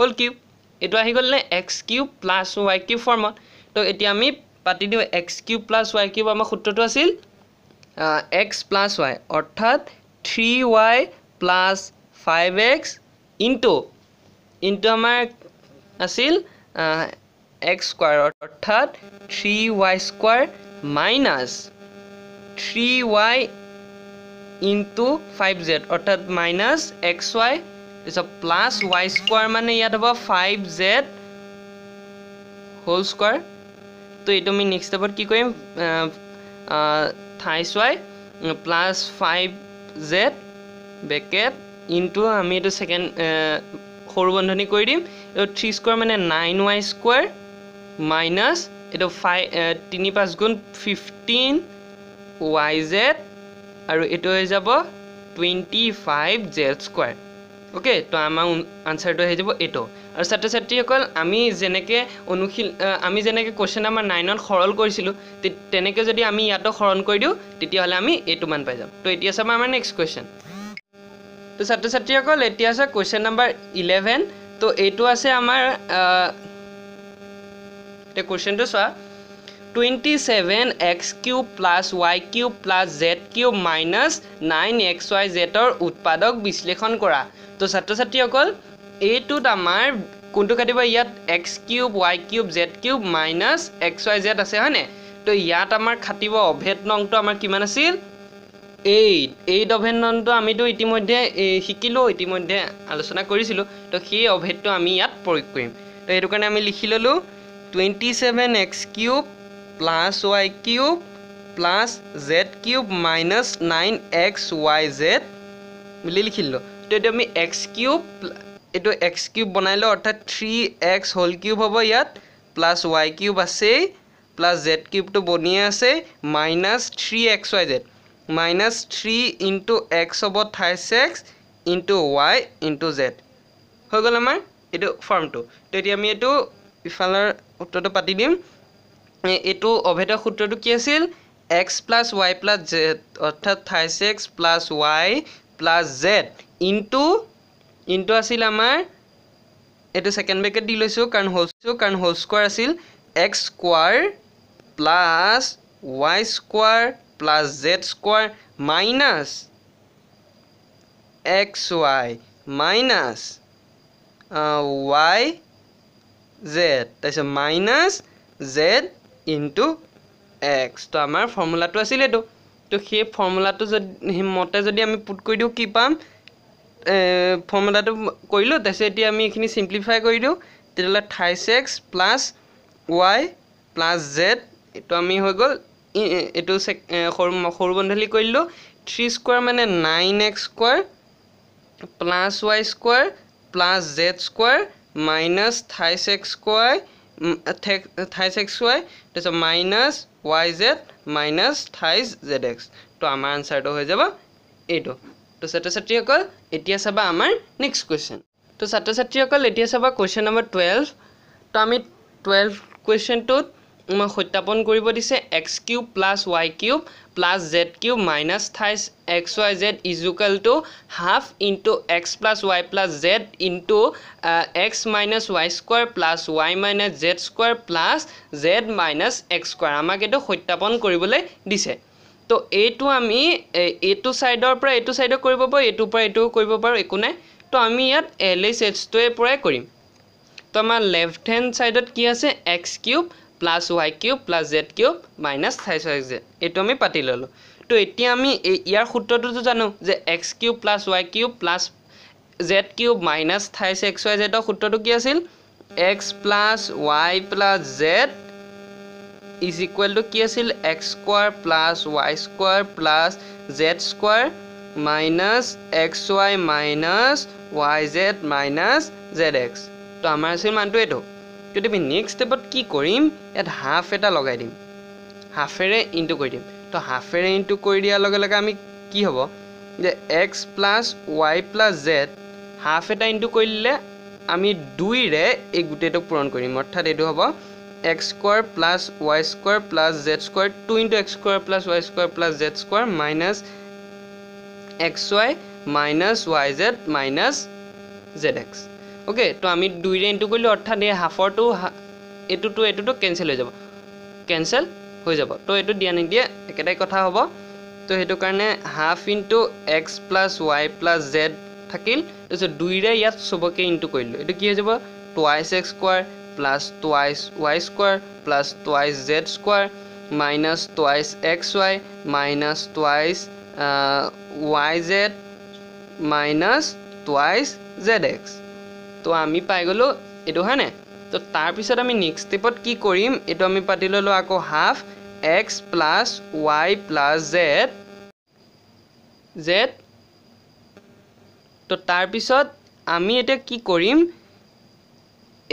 S1: হ'ল কিউব এইটো আহি গ'ল নে x cube plus y cube ফৰ্মত তো এতিয়া আমি পাতি দিওঁ x cube plus y cube আমাৰ সূত্ৰটো আছিল এক্স প্লাছ ৱাই অৰ্থাৎ three y plus five x into into আমাৰ আছিল এক্স স্কোৱাৰ অৰ্থাৎ three y square minus three y into five z অৰ্থাৎ মাইনাছ এক্স ৱাই তাৰপিছত প্লাছ ৱাই স্কুৱাৰ মানে ইয়াত হ'ব ফাইভ জেড হোল স্কুৱাৰ তো এইটো আমি নেক্সট ষ্টেপত কি কৰিম thrice y plus five z bracket into আমি এইটো ছেকেণ্ড সৰু বন্ধনী কৰি দিম এইটো থ্ৰী স্কুৱাৰ মানে নাইন ৱাই স্কুৱাৰ মাইনাছ এইটো ফাই তিনি পাঁচ গুণ ফিফটিন ওয়াই জেড আৰ এটা হয়ে যাব twenty five z square okay তো আমাৰ আনচাৰটো আহি যাব এইটো আৰু ছাত্ৰ ছাত্ৰীসকল আমি যেনেকৈ অনুশীল আমি যেনেকৈ কুৱেশ্যন নাম্বাৰ নাইনত সৰল কৰিছিলোঁ তেনেকৈ যদি আমি ইয়াতো সৰল কৰি দিওঁ তেতিয়াহ'লে আমি এইটো মান পাই যাম তো এতিয়া চাম আমাৰ নেক্সট কুৱেশ্যন তো ছাত্ৰ ছাত্ৰীসকল এতিয়া আছে কুৱেশ্যন নাম্বাৰ ইলেভেন তো এইটো আছে আমাৰ কুৱেশ্যনটো চোৱা twenty seven x cube plus y cube plus z cube minus nine x y জেডৰ উৎপাদক বিশ্লেষণ কৰা ত' ছাত্ৰ ছাত্ৰীসকল এইটোত আমাৰ কোনটো কাটিব ইয়াত x cube y cube z cube minus x y z আছে হয়নে ত' ইয়াত আমাৰ খাটিব অভেদন অংটো আমাৰ কিমান আছিল এইট এইট অভেদনটো আমিতো ইতিমধ্যে শিকিলোঁ ইতিমধ্যে আলোচনা কৰিছিলোঁ ত' সেই অভেদটো আমি ইয়াত প্ৰয়োগ কৰিম ত' সেইটো কাৰণে আমি লিখি ল'লোঁ twenty seven x cube plus y cube plus z cube minus nine x y z বুলি লিখিলোঁ ত' এইটো আমি এক্স কিউব এইটো এক্স কিউব বনাইলোঁ অৰ্থাৎ থ্ৰী এক্স হোল কিউব হ'ব ইয়াত প্লাছ ৱাই কিউব আছেই প্লাছ জেড কিউবটো বনি আছে minus three x y z minus three into x হ'ব thrice x into y into z হৈ গ'ল আমাৰ এইটো ফৰ্মটো ত' এতিয়া আমি এইটো ইফালৰ উত্তৰটো পাতি দিম এইটো অভেদ সূত্ৰটো কি আছিল x plus y plus z অৰ্থাৎ thirty x plus y plus z into into আছিল আমাৰ এইটো ছেকেণ্ড ব্ৰেকেট দি লৈছোঁ কাৰণ হ'ল কাৰণ হোল স্কোৱাৰ আছিল x square plus y square plus z square minus x y minus y z তাৰপিছত মাইনাছ জেড ইনটু এক্স তো আমাৰ ফৰ্মুলাটো আছিল এইটো তো সেই ফৰ্মুলাটো যদি মতে যদি আমি পুট কৰি দিওঁ কি পাম ফৰ্মুলাটো কৰিলোঁ তাৰপিছত এতিয়া আমি এইখিনি ছিম্প্লিফাই কৰি দিওঁ তেতিয়াহ'লে thrice x plus y plus z এইটো আমি হৈ গ'ল এইটো সৰু সৰু বন্ধালি কৰিলোঁ থ্ৰী স্কুৱাৰ মানে nine x square plus y square plus z square minus thrice x square thrice x y তাৰপিছত minus y z minus thrice z x তো আমাৰ আনচাৰটো হৈ যাব এইটো তো ছাত্ৰ ছাত্ৰীসকল এতিয়া চাবা আমাৰ নেক্সট কুৱেশ্যন তো ছাত্ৰ ছাত্ৰীসকল এতিয়া চাবা কুৱেশ্যন নম্বৰ টুৱেল্ভ তো আমি টুৱেল্ভ কুৱেশ্যনটোত সত্যাপন কৰিব দিছে x cube plus y cube plus z cube minus thrice x y z is equal to half into x plus y plus z into x minus y square plus y minus z square plus z minus x square আমাক এইটো সত্যাপন কৰিবলৈ দিছে তো এইটো আমি এইটো ছাইডৰ পৰা এইটো ছাইডক কৰিব পাৰোঁ এইটোৰ পৰা এইটো কৰিব পাৰোঁ একো নাই তো আমি ইয়াত এল এইচ এইচটোৰে পৰাই কৰিম তো আমাৰ লেফ্ট হেণ্ড ছাইডত কি আছে x cube plus y cube plus z cube minus thrice y z এই আমি পাতি ললো তো এতিয়া আমি ইয়ার সূত্রটো জানো যে x cube plus y cube plus z cube minus thrice x y জেডর সূত্রটো কি আছিল x plus y plus z is equal to কি আছিল x square plus y square plus z square minus x y minus y z minus z x তো আমার আছিল মানটো তো দেৱী নেক্সট ষ্টেপত কি কৰিম ইয়াত হাফ এটা লগাই দিম হাফেৰে ইনটু কৰি দিম তো হাফেৰে ইনটু কৰি দিয়াৰ লগে লগে আমি কি হ'ব যে x plus y plus z half এটা ইনটু কৰি দিলে আমি দুইৰে এই গোটেইটোক পূৰণ কৰিম অৰ্থাৎ এইটো হ'ব x square plus y square plus z square two into x square plus y square plus z square minus x y minus y z minus z x okay তো আমি দুইরে ইন্টু করলো অর্থাৎ এই হাফর তো এই তো এই তো কেনসেল হয়ে যাব কেনসেল হয়ে যাব তো এই দিয়া নিদিয়ে একটাই কথা হব তো সেই কারণে half into x plus y plus z থাকিল তাৰপিছত দুইৰে ইয়াত চবকে ইনটু কৰিলোঁ এইটো কি হৈ যাব twice x square plus twice y square plus twice z square minus twice x y minus twice y z minus twice z x তো আমি পাই গ'লোঁ এইটো হয়নে তো তাৰপিছত আমি নেক্সট ষ্টেপত কি কৰিম এইটো আমি পাতি ল'লোঁ আকৌ half x plus y plus z z তো তাৰপিছত আমি এতিয়া কি কৰিম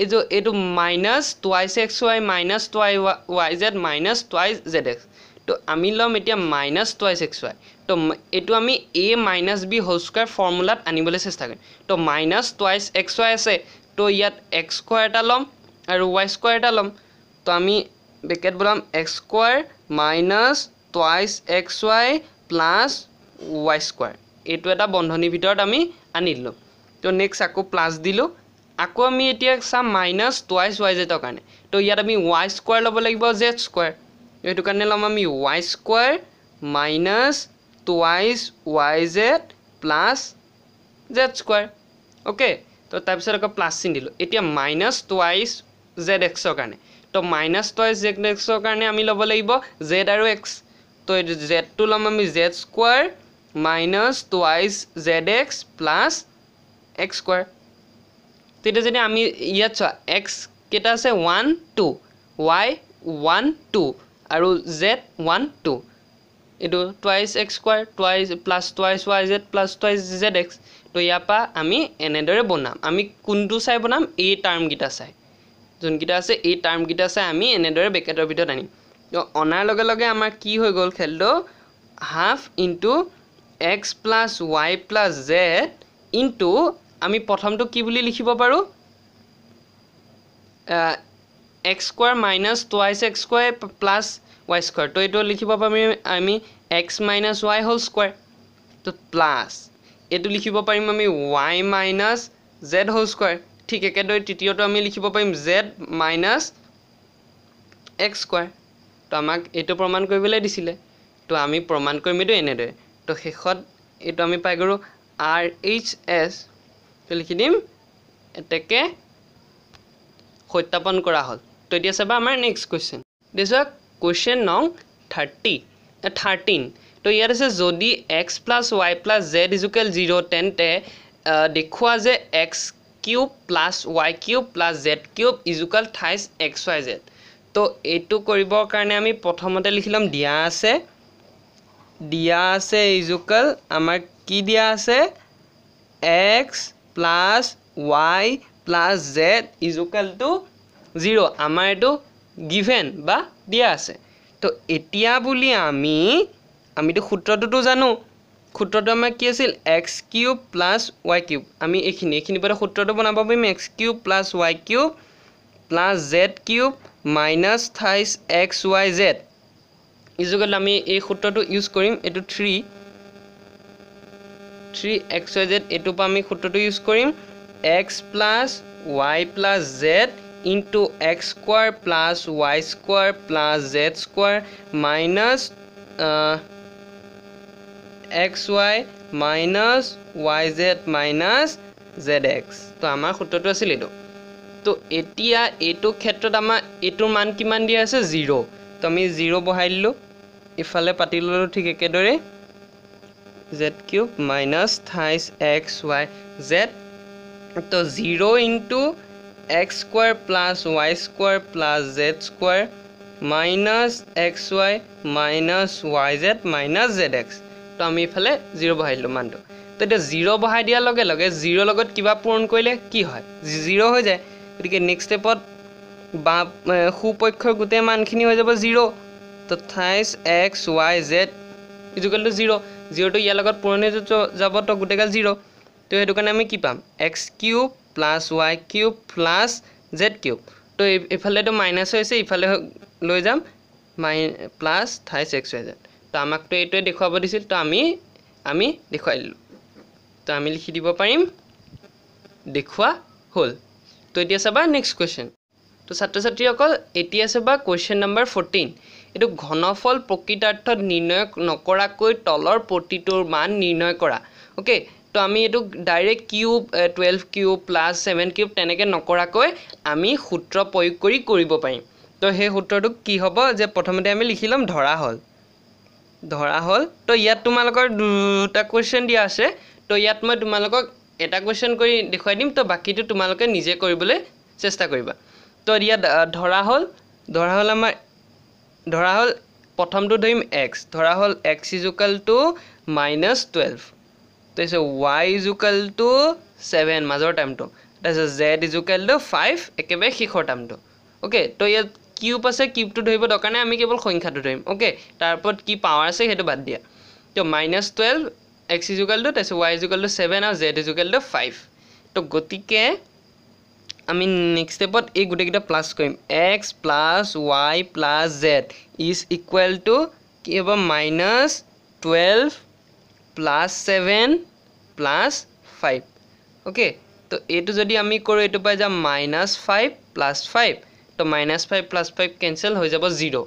S1: এই যে এইটো minus twice x y minus twice y z minus twice z x তো আমি ল'ম এতিয়া মাইনাছ টুৱাইচ এক্স ৱাই তো এইটো আমি a minus b whole square ফৰ্মুলাত আনিবলৈ চেষ্টা কৰিম তো মাইনাছ টুৱাইচ এক্স ৱাই আছে তো ইয়াত এক্স স্কুৱাৰ এটা ল'ম আৰু ৱাই স্কুৱাৰ এটা ল'ম তো আমি বেকেট বনাম x square minus twice x y plus y square এইটো এটা বন্ধনীৰ ভিতৰত আমি আনি দিলোঁ তো নেক্সট আকৌ প্লাছ দিলোঁ আকৌ আমি এতিয়া চাম মাইনাছ টুৱাইচ ৱাই জেটৰ কাৰণে তো ইয়াত আমি ৱাই স্কুৱাৰ ল'ব লাগিব জেড স্কুৱাৰ সেইটো কাৰণে ল'ম আমি y square minus twice y z plus z square okay তো তাৰপিছত আকৌ প্লাছ চিন দিলোঁ এতিয়া মাইনাছ টুৱাইজ জেড এক্সৰ কাৰণে তো মাইনাছ টুৱাইজ জেড এক্সৰ কাৰণে আমি ল'ব লাগিব জেড আৰু এক্স তো এইটো জেডটো ল'ম আমি z square minus twice z x plus x square তেতিয়া যদি আমি ইয়াত চোৱা এক্স কেইটা আছে one two y one two আৰু জেড ওৱান টু এইটো twice x square twice plus twice y z plus twice z x তো ইয়াৰ পৰা আমি এনেদৰে বনাম আমি কোনটো চাই বনাম এই টাৰ্মকেইটা চাই যোনকেইটা আছে এই টাৰ্মকেইটা চাই আমি এনেদৰে বেকেটৰ ভিতৰত আনিম তো অনাৰ লগে লগে আমাৰ কি হৈ গ'ল খেলটো half into x plus y plus z into আমি প্ৰথমটো কি বুলি লিখিব পাৰোঁ x square minus twice x square plus y square তো এইটো লিখিব পাৰিম আমি এক্স মাইনাছ ৱাই হ'ল স্কুৱাৰ তো প্লাছ এইটো লিখিব পাৰিম আমি ৱাই মাইনাছ জেড হ'ল স্কুৱাৰ ঠিক একেদৰে তৃতীয়টো আমি লিখিব পাৰিম জেড মাইনাছ এক্স স্কুৱাৰ তো আমাক এইটো প্ৰমাণ কৰিবলৈ দিছিলে তো আমি প্ৰমাণ কৰিম এইটো এনেদৰে তো শেষত এইটো আমি পাই গ'লোঁ আৰ এইচ এছ তো লিখি দিম এতেকে সত্যাপন কৰা হ'ল তো এতিয়া চাবা আমাৰ নেক্সট কুৱেশ্যন দিছক কুৱেশ্যন নং থাৰ্টি থাৰ্টিন তো ইয়াত আছে যদি x plus y plus z is equal zero' তেন্তে দেখুওৱা যে x cube plus y cube plus z cube is equal thrice x y z তো এইটো কৰিবৰ কাৰণে আমি প্ৰথমতে লিখি ল'ম দিয়া আছে দিয়া আছে ইজুকেল আমাৰ কি দিয়া আছে x plus y plus z ইজুকেলটো জিৰ' আমাৰ এইটো গিভেন বা দিয়া আছে তো এতিয়া বুলি আমি আমিতো সূত্ৰটোতো জানো সূত্ৰটো আমাৰ কি আছিল x cube plus y cube আমি এইখিনি এইখিনি পৰা সূত্ৰটো বনাব পাৰিম x cube plus y cube plus z cube minus thrice x y z ইজুগত আমি এই সূত্ৰটো ইউজ কৰিম এইটো three three x y z এইটোৰ পৰা আমি সূত্ৰটো ইউজ কৰিম x plus y plus z into x square plus y square plus z square minus x y minus y z minus z x তো আমার সূত্রটা আছে এই তো এতিয়া এইটো ক্ষেত্রত আমার এইটোর মান কিমান দিয়া আছে জিরো তো আমি জিরো বহাই দিলো ইফালে পাতি ললো ঠিক একদরে z cube minus thrice x y z তো zero into x square plus y square plus z square minus x y minus y z minus z x তো আমি ইফালে জিৰ' বহাই দিলোঁ মানটো তো এতিয়া জিৰ' বহাই দিয়াৰ লগে লগে জিৰ'ৰ লগত কিবা পূৰণ কৰিলে কি হয় জিৰ' হৈ যায় গতিকে নেক্সট ষ্টেপত বা সুপক্ষৰ গোটেই মানখিনি হৈ যাব জিৰ' তো থাইছ এক্স ৱাই জেড ইজুকেলটো জিৰ' জিৰ'টো ইয়াৰ লগত পুৰণি যাব তো গোটেইগাল জিৰ' তো সেইটো কাৰণে আমি কি পাম x cube plus y cube plus z cube তো এফালে তো মাইনাস হয়েছে ইফালে লৈ যাম মাই plus thrice x y z তো আমাক তো এইটাই দেখাব দিছিল তো আমি আমি দেখাই দিল তো আমি লিখি দিব পাৰিম দেখুৱা হ'ল তো এতিয়া চাবা নেক্সট কুৱেশ্যন তো ছাত্ৰ ছাত্ৰীসকল এতিয়া চাবা কুৱেশ্যন নম্বৰ ফৰ্টিন এইটো ঘনফল প্ৰকৃতাৰ্থত নিৰ্ণয় নকৰাকৈ তলৰ প্ৰতিটোৰ মান নিৰ্ণয় কৰা অ'কে তো আমি এইটো direct cube twelve cube plus seven cube তেনেকৈ নকৰাকৈ আমি সূত্ৰ প্ৰয়োগ কৰি কৰিব পাৰিম তো সেই সূত্ৰটো কি হ'ব যে প্ৰথমতে আমি লিখি ল'ম ধৰা হ'ল ধৰা হ'ল তো ইয়াত তোমালোকৰ দুটা কুৱেশ্যন দিয়া আছে তো ইয়াত মই তোমালোকক এটা কুৱেশ্যন কৰি দেখুৱাই দিম তো বাকীটো তোমালোকে নিজে কৰিবলৈ চেষ্টা কৰিবা তো ইয়াত ধৰা হ'ল ধৰা হ'ল আমাৰ ধৰা হ'ল প্ৰথমটো ধৰিম এক্স ধৰা হ'ল x is equal to minus twelve তো এসে y is equal to seven মাজৰ টাইমটো তাৰপিছত z is equal to five একেবাৰে শেষৰ টাইমটো অ'কে তো ইয়াত কিউব আছে কিউবটো ধৰিব দৰকাৰ নাই আমি কেৱল সংখ্যাটো ধৰিম অ'কে তাৰ ওপৰত কি পাৱাৰ আছে সেইটো বাদ দিয়া তো minus twelve x is equal to তাৰপিছত y is equal to seven আৰু z is equal to five তো গতিকে আমি নেক্সট ষ্টেপত এই গোটেইকেইটা প্লাছ কৰিম x plus y plus z is equal to কি হ'ব minus twelve plus seven plus five okay তো এইটো যদি আমি কৰোঁ এইটো পাই যাম মাইনাছ ফাইভ প্লাছ ফাইভ তো minus five plus five cancel হৈ যাব জিৰ'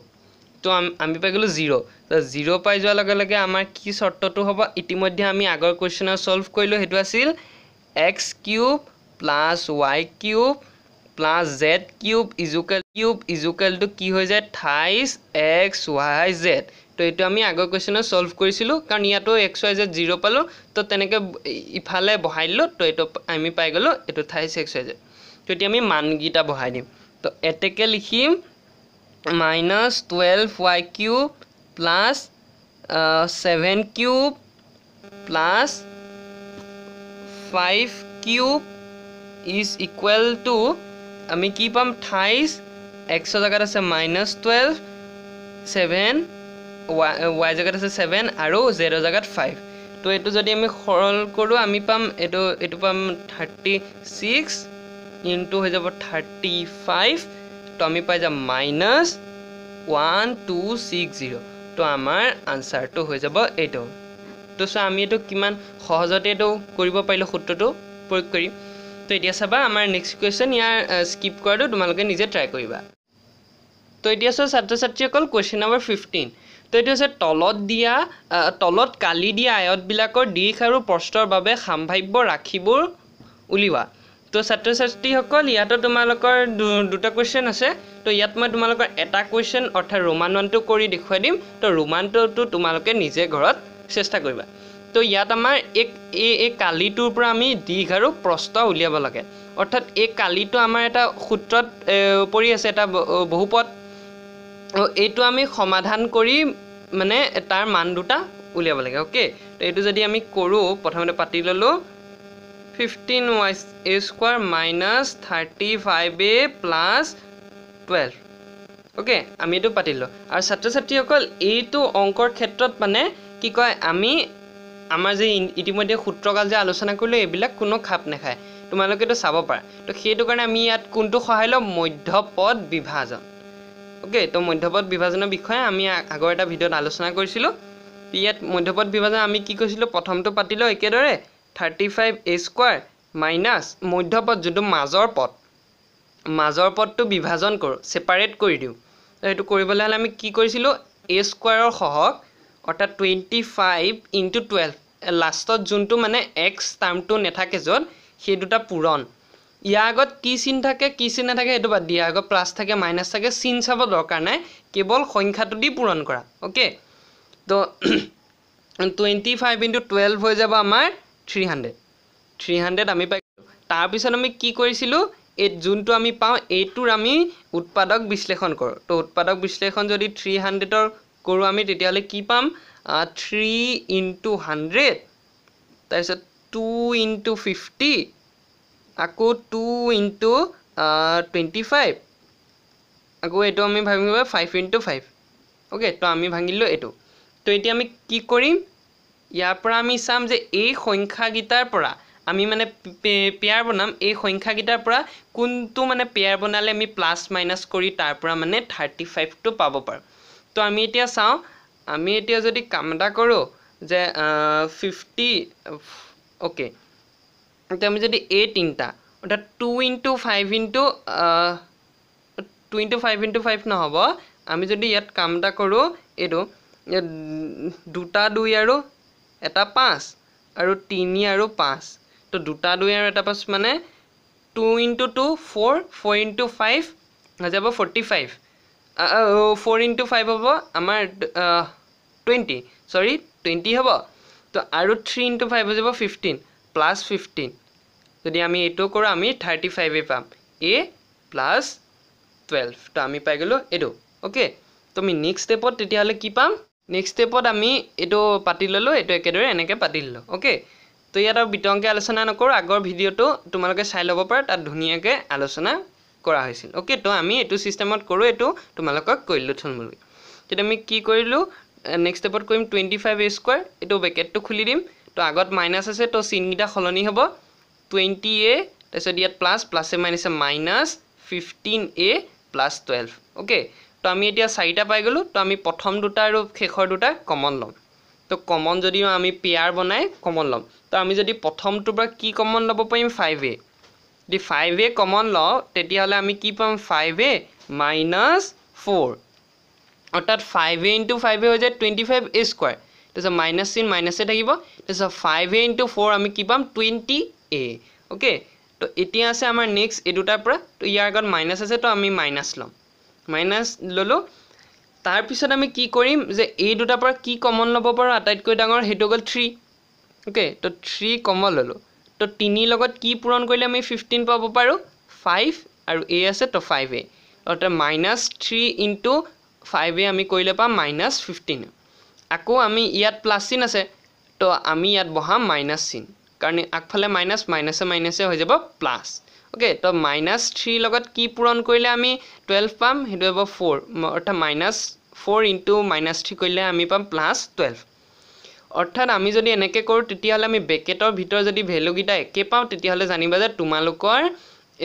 S1: তো আমি পাই গ'লোঁ জিৰ' তো জিৰ' পাই যোৱাৰ লগে লগে আমাৰ কি চৰ্তটো হ'ব ইতিমধ্যে আমি আগৰ কুৱেশ্যনৰ ছল্ভ কৰিলোঁ সেইটো আছিল x cube plus y cube plus z cube is equal cube ইজুকেলটো কি হৈ যায় থাইছ এক্স ৱাই জেড তো এইটো আমি আগৰ কুৱেশ্যনত চল্ভ কৰিছিলোঁ কাৰণ ইয়াতো এক্স ৱাই জেড জিৰ' পালোঁ তো তেনেকৈ ইফালে বহাই দিলোঁ তো এইটো আমি পাই গ'লোঁ এইটো থাইছ এক্স ৱাই জেড তো এতিয়া আমি মানকেইটা বহাই দিম তো এতেকে লিখিম minus twelve y cube plus seven cube plus five cube is equal to আমি কি পাম থাইছ এক্সৰ জেগাত আছে মাইনাছ টুৱেল্ভ ছেভেন ৱাই জেগাত আছে ছেভেন আৰু জেৰ' জেগাত ফাইভ তো এইটো যদি আমি সৰল কৰোঁ আমি পাম এইটো এইটো পাম থাৰ্টি ছিক্স ইনটো হৈ যাব থাৰ্টি ফাইভ তো আমি পাই যাম minus one two six zero' তো আমাৰ আনচাৰটো হৈ যাব এইটো তো চোৱা আমি এইটো কিমান সহজতে এইটো কৰিব পাৰিলোঁ সূত্ৰটো প্ৰয়োগ কৰি তো এতিয়া চাবা আমাৰ নেক্সট কুৱেশ্যন ইয়াৰ স্কিপ কৰাটো তোমালোকে নিজে ট্ৰাই কৰিবা তো এতিয়া চোৱা ছাত্ৰ ছাত্ৰীসকল কুৱেশ্যন নম্বৰ ফিফটিন তো এইটো হৈছে তলত দিয়া তলত কালি দিয়া আয়তবিলাকৰ দিশ আৰু প্ৰশ্নৰ বাবে সাম্ভাব্য ৰাশিবোৰ উলিওৱা তো ছাত্ৰ ছাত্ৰীসকল ইয়াতো তোমালোকৰ দুটা কুৱেশ্যন আছে তো ইয়াত মই তোমালোকৰ এটা কুৱেশ্যন অৰ্থাৎ ৰোমান কৰি দেখুৱাই দিম তো ৰোমানটো তোমালোকে নিজে ঘৰত চেষ্টা কৰিবা তো ইয়াত আমাৰ এক এই এই কালিটোৰ পৰা আমি দিঘ আৰু প্ৰশ্ন উলিয়াব লাগে অৰ্থাৎ এই কালিটো আমাৰ এটা সূত্ৰত পৰি আছে এটা বহুপথ এইটো আমি সমাধান কৰি মানে তাৰ মান দুটা উলিয়াব লাগে অ'কে তো এইটো যদি আমি কৰোঁ প্ৰথমতে পাতি ল'লোঁ fifteen y a square minus thirty five a plus twelve okay আমি এইটো পাতিলোঁ আৰু ছাত্ৰ ছাত্ৰীসকল এইটো অংকৰ ক্ষেত্ৰত মানে কি কয় আমি আমাৰ যে ইতিমধ্যে সূত্ৰকাল যে আলোচনা কৰিলোঁ এইবিলাক কোনো খাপ নাখায় তোমালোকেতো চাব পাৰা তো সেইটো কাৰণে আমি ইয়াত কোনটো সহায় ল'ম মধ্য পদ বিভাজন অ'কে তো মধ্যপথ বিভাজনৰ বিষয়ে আমি আগৰ এটা ভিডিঅ'ত আলোচনা কৰিছিলোঁ ইয়াত মধ্যপথ বিভাজন আমি কি কৈছিলোঁ প্ৰথমটো পাতি লওঁ একেদৰে thirty five a square minus মধ্যপথ যোনটো মাজৰ পথ মাজৰ পথটো বিভাজন কৰোঁ ছেপাৰেট কৰি দিওঁ সেইটো কৰিবলৈ হ'লে আমি কি কৰিছিলোঁ এ স্কুৱাৰৰ সহ অৰ্থাৎ টুৱেণ্টি ফাইভ ইনটু টুৱেল্ভ লাষ্টত যোনটো মানে এক্স টাৰ্মটো নাথাকে য'ত সেই দুটা পূৰণ ইয়াৰ আগত কি চিন থাকে কি চিন নাথাকে সেইটো বাদ দিয়া আগত প্লাছ থাকে মাইনাছ থাকে চিন চাব দৰকাৰ নাই কেৱল সংখ্যাটো দি পূৰণ কৰা অ'কে তো টুৱেণ্টি ফাইভ ইন্টু টুৱেল্ভ হৈ যাব আমাৰ থ্ৰী হাণ্ড্ৰেড থ্ৰী হাণ্ড্ৰেড আমি পাইছিলোঁ তাৰপিছত আমি কি কৰিছিলোঁ এই যোনটো আমি পাওঁ এইটোৰ আমি উৎপাদক বিশ্লেষণ কৰোঁ তো উৎপাদক বিশ্লেষণ যদি থ্ৰী হাণ্ড্ৰেডৰ কৰোঁ আমি তেতিয়াহ'লে কি পাম থ্ৰী ইন্টু হাণ্ড্ৰেড তাৰপিছত টু ইণ্টু ফিফটি আকৌ টু ইণ্টু টুৱেণ্টি ফাইভ আকৌ এইটো আমি ভাবিম ফাইভ ইণ্টু ফাইভ অ'কে ত' আমি ভাঙিলোঁ এইটো ত' এতিয়া আমি কি কৰিম ইয়াৰ পৰা আমি চাম যে এই সংখ্যাকেইটাৰ পৰা আমি মানে পেয়াৰ বনাম এই সংখ্যাকেইটাৰ পৰা কোনটো মানে পেয়াৰ বনালে আমি প্লাছ মাইনাছ কৰি তাৰ পৰা মানে থাৰ্টি ফাইভটো পাব পাৰোঁ ত' আমি এতিয়া চাওঁ আমি এতিয়া যদি কাম এটা কৰোঁ যে ফিফটি অ'কে তো আমি যদি এই তিনিটা অর্থাৎ two into five into two into five into five নহব আমি যদি ইয়াত কাম এটা করো এই দুটা দুই আৰু এটা পাঁচ আৰু তিনি আৰু পাঁচ ত' দুটা দুই আৰু এটা পাঁচ মানে two into two four four into five হৈ যাব forty five four into five হ'ব আমাৰ টুৱেণ্টি চৰি টুৱেণ্টি হ'ব তো আৰু থ্ৰী ইন্টু ফাইভ হৈ যাব ফিফটিন প্লাছ ফিফটিন যদি আমি এইটো কৰোঁ আমি থাৰ্টি ফাইভেই পাম এ প্লাছ টুৱেলভ তো আমি পাই গ'লোঁ এইটো অ'কে তো আমি নেক্সট ষ্টেপত তেতিয়াহ'লে কি পাম নেক্সট ষ্টেপত আমি এইটো পাতি ল'লোঁ এইটো একেদৰে এনেকৈ পাতি দিলোঁ অ'কে তো ইয়াত আৰু বিতংকৈ আলোচনা নকৰোঁ আগৰ ভিডিঅ'টো তোমালোকে চাই ল'ব পাৰা তাত ধুনীয়াকৈ আলোচনা কৰা হৈছিল অ'কে তো আমি এইটো ছিষ্টেমত কৰোঁ এইটো তোমালোকক কৰিলোঁ থ'ম বুলি তেতিয়া আমি কি কৰিলোঁ নেক্সট ষ্টেপত কৰিম টুৱেণ্টি ফাইভ এ স্কুৱাৰ এইটো বেকেটটো খুলি দিম তো আগত মাইনাছ আছে তো চিনকেইটা সলনি হ'ব টুৱেণ্টি এ তাৰপিছত ইয়াত প্লাছ প্লাছে মাইনাছে minus fifteen a plus twelve okay তো আমি এতিয়া চাৰিটা পাই গ'লোঁ তো আমি প্ৰথম দুটা আৰু শেষৰ দুটা কমন ল'ম তো কমন যদি আমি পেয়াৰ বনাই কমন ল'ম তো আমি যদি প্ৰথমটোৰ পৰা কি কমন ল'ব পাৰিম ফাইভ এ যদি ফাইভ এ কমন লওঁ তেতিয়াহ'লে আমি কি পাম ফাইভ এ মাইনাছ ফ'ৰ অৰ্থাৎ five a into five a হৈ যায় টুৱেণ্টি ফাইভ এ স্কুৱাৰ তাৰপিছত মাইনাছ চিন মাইনাছে থাকিব তাৰপিছত ফাইভ এ ইণ্টু ফ'ৰ আমি কি পাম টুৱেণ্টি এ অ'কে তো এতিয়া আছে আমাৰ নেক্সট এই দুটাৰ পৰা তো ইয়াৰ আগত মাইনাছ আছে তো আমি মাইনাছ ল'ম মাইনাছ ল'লোঁ তাৰপিছত আমি কি কৰিম যে এই দুটাৰ পৰা কি কমন ল'ব পাৰোঁ আটাইতকৈ ডাঙৰ সেইটো গ'ল থ্ৰী অ'কে তো থ্ৰী কমন ল'লোঁ তো তিনিৰ লগত কি পূৰণ কৰিলে আমি ফিফটিন পাব পাৰোঁ ফাইভ আৰু এ আছে তো ফাইভ এ অৰ্থাৎ minus three into five a আমি কৰিলে পাম মাইনাছ ফিফটিন আকৌ আমি ইয়াত প্লাছ চিন আছে তো আমি ইয়াত বহাম মাইনাছ চিন কাৰণ আগফালে মাইনাছ মাইনাছে মাইনাছে হৈ যাব প্লাছ অ'কে তো মাইনাছ থ্ৰীৰ লগত কি পূৰণ কৰিলে আমি টুৱেল্ভ পাম সেইটো হ'ব ফ'ৰ অৰ্থাৎ minus four into minus three কৰিলে আমি পাম প্লাছ টুৱেল্ভ অৰ্থাৎ আমি যদি এনেকৈ কৰোঁ তেতিয়াহ'লে আমি বেকেটৰ ভিতৰত যদি ভেলুকেইটা একে পাওঁ তেতিয়াহ'লে জানিবা যে তোমালোকৰ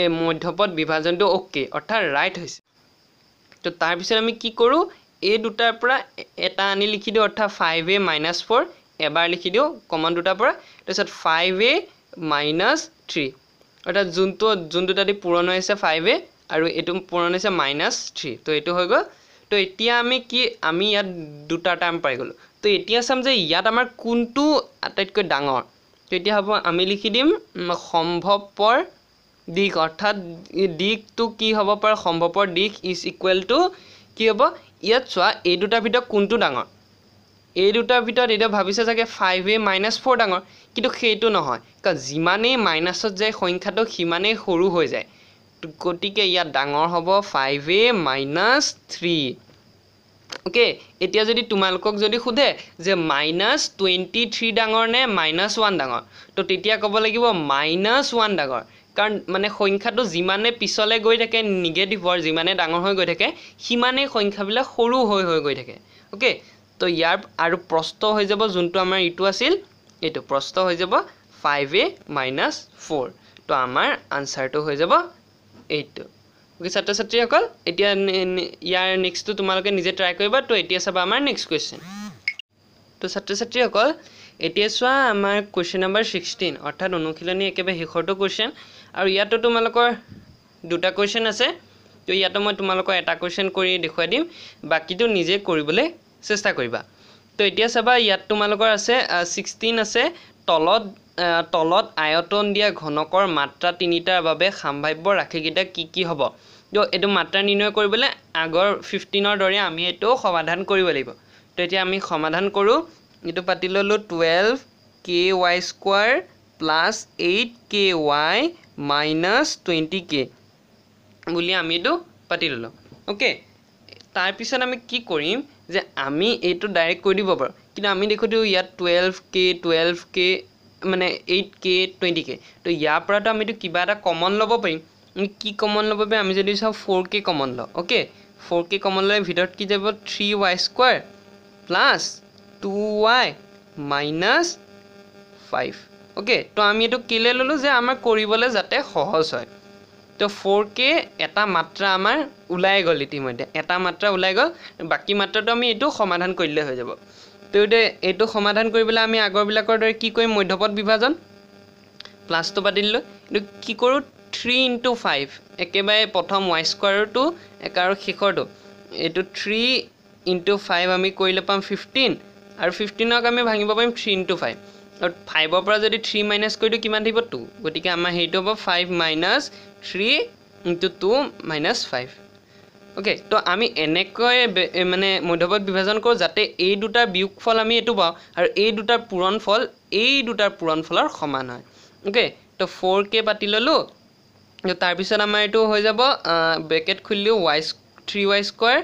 S1: এই মধ্যপদ বিভাজনটো অ'কে অৰ্থাৎ ৰাইট হৈছে তো তাৰপিছত আমি কি কৰোঁ এই দুটাৰ পৰা এটা আনি লিখি দিওঁ অৰ্থাৎ ফাইভ এ মাইনাছ ফ'ৰ এবাৰ লিখি দিওঁ কমন দুটাৰ পৰা তাৰপিছত ফাইভ এ মাইনাছ থ্ৰী অৰ্থাৎ যোনটো যোনটো তাতে পূৰণ হৈছে ফাইভ এ আৰু এইটো পূৰণ হৈছে মাইনাছ থ্ৰী তো এইটো হৈ গ'ল তো এতিয়া আমি কি আমি ইয়াত দুটা টাৰ্ম পাই গ'লোঁ তো এতিয়া চাম যে ইয়াত আমাৰ কোনটো আটাইতকৈ ডাঙৰ তেতিয়া হ'ব আমি লিখি দিম সম্ভৱপৰ দিশ অৰ্থাৎ দিশটো কি হ'ব পাৰে সম্ভৱৰ দিশ ইজ ইকুৱেল টু কি হ'ব ইয়াত চোৱা এই দুটাৰ ভিতৰত কোনটো ডাঙৰ এই দুটাৰ ভিতৰত এতিয়া ভাবিছে চাগে ফাইভ এ মাইনাছ ফ'ৰ ডাঙৰ কিন্তু সেইটো নহয় কাৰণ যিমানেই মাইনাছত যায় সংখ্যাটো সিমানেই সৰু হৈ যায় গতিকে ইয়াত ডাঙৰ হ'ব five a minus three okay এতিয়া যদি তোমালোকক যদি সোধে যে মাইনাছ টুৱেণ্টি থ্ৰী ডাঙৰ নে মাইনাছ ওৱান ডাঙৰ তো তেতিয়া ক'ব লাগিব মাইনাছ ওৱান ডাঙৰ কাৰণ মানে সংখ্যাটো যিমানে পিছলৈ গৈ থাকে নিগেটিভ হোৱাৰ যিমানে ডাঙৰ হৈ গৈ থাকে সিমানেই সংখ্যাবিলাক সৰু হৈ হৈ গৈ থাকে অ'কে তো ইয়াৰ আৰু প্ৰশ্ন হৈ যাব যোনটো আমাৰ ইটো আছিল এইটো প্ৰশ্ন হৈ যাব ফাইভ এ মাইনাছ ফ'ৰ তো আমাৰ আনচাৰটো হৈ যাব এইটো অ'কে ছাত্ৰ ছাত্ৰীসকল এতিয়া ইয়াৰ নেক্সটটো তোমালোকে নিজে ট্ৰাই কৰিবা তো এতিয়া চাবা আমাৰ নেক্সট কুৱেশ্যন তো ছাত্ৰ ছাত্ৰীসকল এতিয়া চোৱা আমাৰ কুৱেশ্যন নাম্বাৰ ছিক্সটিন অৰ্থাৎ অনুশীলনী একেবাৰে শেষৰটো কুৱেশ্যন আৰু ইয়াতো তোমালোকৰ দুটা কুৱেশ্যন আছে তো ইয়াতো মই তোমালোকৰ এটা কুৱেশ্যন কৰি দেখুৱাই দিম বাকীটো নিজে কৰিবলৈ চেষ্টা কৰিবা তো এতিয়া চাবা ইয়াত তোমালোকৰ আছে ছিক্সটিন আছে তলত তলত আয়তন দিয়া ঘনকৰ মাত্ৰা তিনিটাৰ বাবে সাম্ভাব্য ৰাশিকেইটা কি কি হ'ব তো এইটো মাত্ৰা নিৰ্ণয় কৰিবলৈ আগৰ ফিফটিনৰ দৰে আমি এইটো সমাধান কৰিব লাগিব তো এতিয়া আমি সমাধান কৰোঁ এইটো পাতি ল'লোঁ twelve k y square plus eight k y minus twenty k বুলি আমি এইটো পাতি ল'লোঁ অ'কে তাৰপিছত আমি কি কৰিম যে আমি এইটো ডাইৰেক্ট কৰি দিব পাৰোঁ কিন্তু আমি দেখোঁতো ইয়াত টুৱেল্ভ কে টুৱেল্ভ কে মানে এইট কে টুৱেণ্টি কে তো ইয়াৰ পৰাতো আমিতো কিবা এটা কমন ল'ব পাৰিম আমি কি কমন ল'ব পাৰিম আমি যদি চাওঁ ফ'ৰ কে কমন লওঁ অ'কে ফ'ৰ কে কমন ল'লে ভিতৰত কি যাব three y square plus two y minus five okay তো আমি এইটো কিলে ল'লোঁ যে আমাৰ কৰিবলৈ যাতে সহজ হয় তো ফ'ৰ কে এটা মাত্ৰা আমাৰ ওলাই গ'ল ইতিমধ্যে এটা মাত্ৰা ওলাই গ'ল বাকী মাত্ৰাটো আমি এইটো সমাধান কৰিলে হৈ যাব তো এতিয়া এইটো সমাধান কৰিবলৈ আমি আগৰবিলাকৰ দৰে কি কৰিম মধ্যপথ বিভাজন প্লাছটো পাতিলোঁ কিন্তু কি কৰোঁ থ্ৰী ইনটু ফাইভ একেবাৰে প্ৰথম ৱাই স্কুৱাৰটো একে আৰু শেষৰটো এইটো থ্ৰী ইনটু ফাইভ আমি কৰিলে পাম ফিফটিন আৰু ফিফটিনক আমি ভাঙিব পাৰিম থ্ৰী ইনটু ফাইভ আৰু ফাইভৰ পৰা যদি থ্ৰী মাইনাছ কৰি দিওঁ কিমান থাকিব টু গতিকে আমাৰ সেইটো হ'ব five minus three into two minus five okay তো আমি এনেকৈ মানে মধ্যপদ বিভাজন কৰোঁ যাতে এই দুটাৰ বিয়োগফল আমি এইটো পাওঁ আৰু এই দুটাৰ পূৰণফল এই দুটাৰ পূৰণফলৰ সমান হয় অ'কে তো ফ'ৰ কে পাতি ল'লোঁ তাৰপিছত আমাৰ এইটো হৈ যাব ব্ৰেকেট খুলিলোঁ y three y square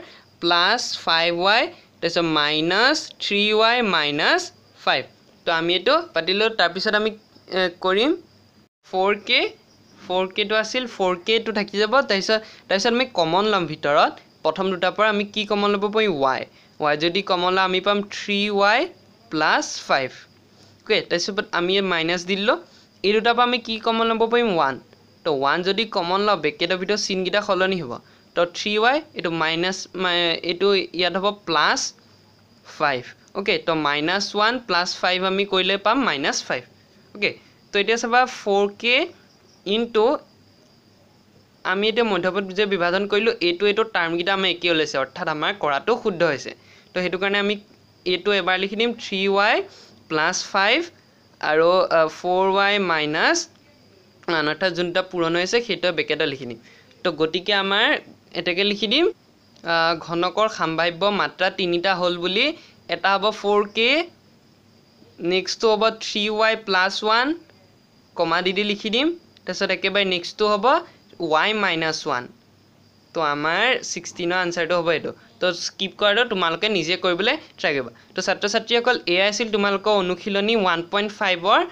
S1: plus five y তাৰপিছত minus three y minus five তো আমি এইটো পাতি লওঁ তাৰপিছত আমি কৰিম ফ'ৰ কে ফ'ৰ কেটো আছিল ফ'ৰ কেটো থাকি যাব তাৰপিছত তাৰপিছত আমি কমন ল'ম ভিতৰত প্ৰথম দুটাৰ পৰা আমি কি কমন ল'ব পাৰিম ৱাই ৱাই যদি কমন লওঁ আমি পাম three y plus five k তাৰপিছত আমি মাইনাছ দিলোঁ এই দুটাৰ পৰা আমি কি কমন ল'ব পাৰিম ৱান তো ওৱান যদি কমন লওঁ বেকেটৰ ভিতৰত চিনকেইটা সলনি হ'ব তো থ্ৰী ৱাই এইটো মাইনাছ এইটো ইয়াত হ'ব প্লাছ ফাইভ ওকে তো মাইনাছ ওৱান প্লাছ ফাইভ আমি কৰিলে পাম মাইনাছ ফাইভ অ'কে তো এতিয়া চাবা ফ'ৰ কে ইনটু আমি এতিয়া মধ্যপদ যে বিভাজন কৰিলোঁ এইটো এইটো টাৰ্মকেইটা আমাৰ একে ওলাইছে অৰ্থাৎ আমাৰ কৰাটো শুদ্ধ হৈছে তো সেইটো কাৰণে আমি এইটো এবাৰ লিখি দিম থ্ৰী ৱাই প্লাছ ফাইভ আৰু ফ'ৰ ৱাই মাইনাছ ওৱান অৰ্থাৎ যোনটো পূৰণ হৈছে সেইটোৱে বেকেটা লিখি দিম তো গতিকে আমাৰ এতেকৈ লিখি দিম ঘনকৰ সাম্ভাব্য মাত্ৰা তিনিটা হ'ল বুলি এটা হ'ব ফ'ৰ কে নেক্সটটো হ'ব three y plus one comma দি দি লিখি দিম তাৰপিছত একেবাৰে নেক্সটটো হ'ব ৱাই মাইনাছ ওৱান তো আমাৰ ছিক্সটিনৰ আনচাৰটো হ'ব এইটো তো স্কিপ কৰাটো তোমালোকে নিজে কৰিবলৈ ট্ৰাই কৰিবা তো ছাত্ৰ ছাত্ৰীসকল এয়াই আছিল তোমালোকৰ অনুশীলনী ওৱান পইণ্ট ফাইভৰ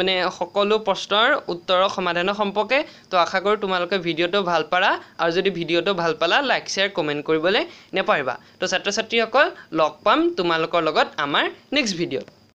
S1: মানে সকলো প্ৰশ্নৰ উত্তৰৰ সমাধানৰ সম্পৰ্কে তো আশা কৰোঁ তোমালোকে ভিডিঅ'টো ভাল পাৰা আৰু যদি ভিডিঅ'টো ভাল পালা লাইক শ্বেয়াৰ কমেণ্ট কৰিবলৈ নেপাৰিবা ত' ছাত্ৰ ছাত্ৰীসকল লগ পাম তোমালোকৰ লগত আমাৰ নেক্সট ভিডিঅ'ত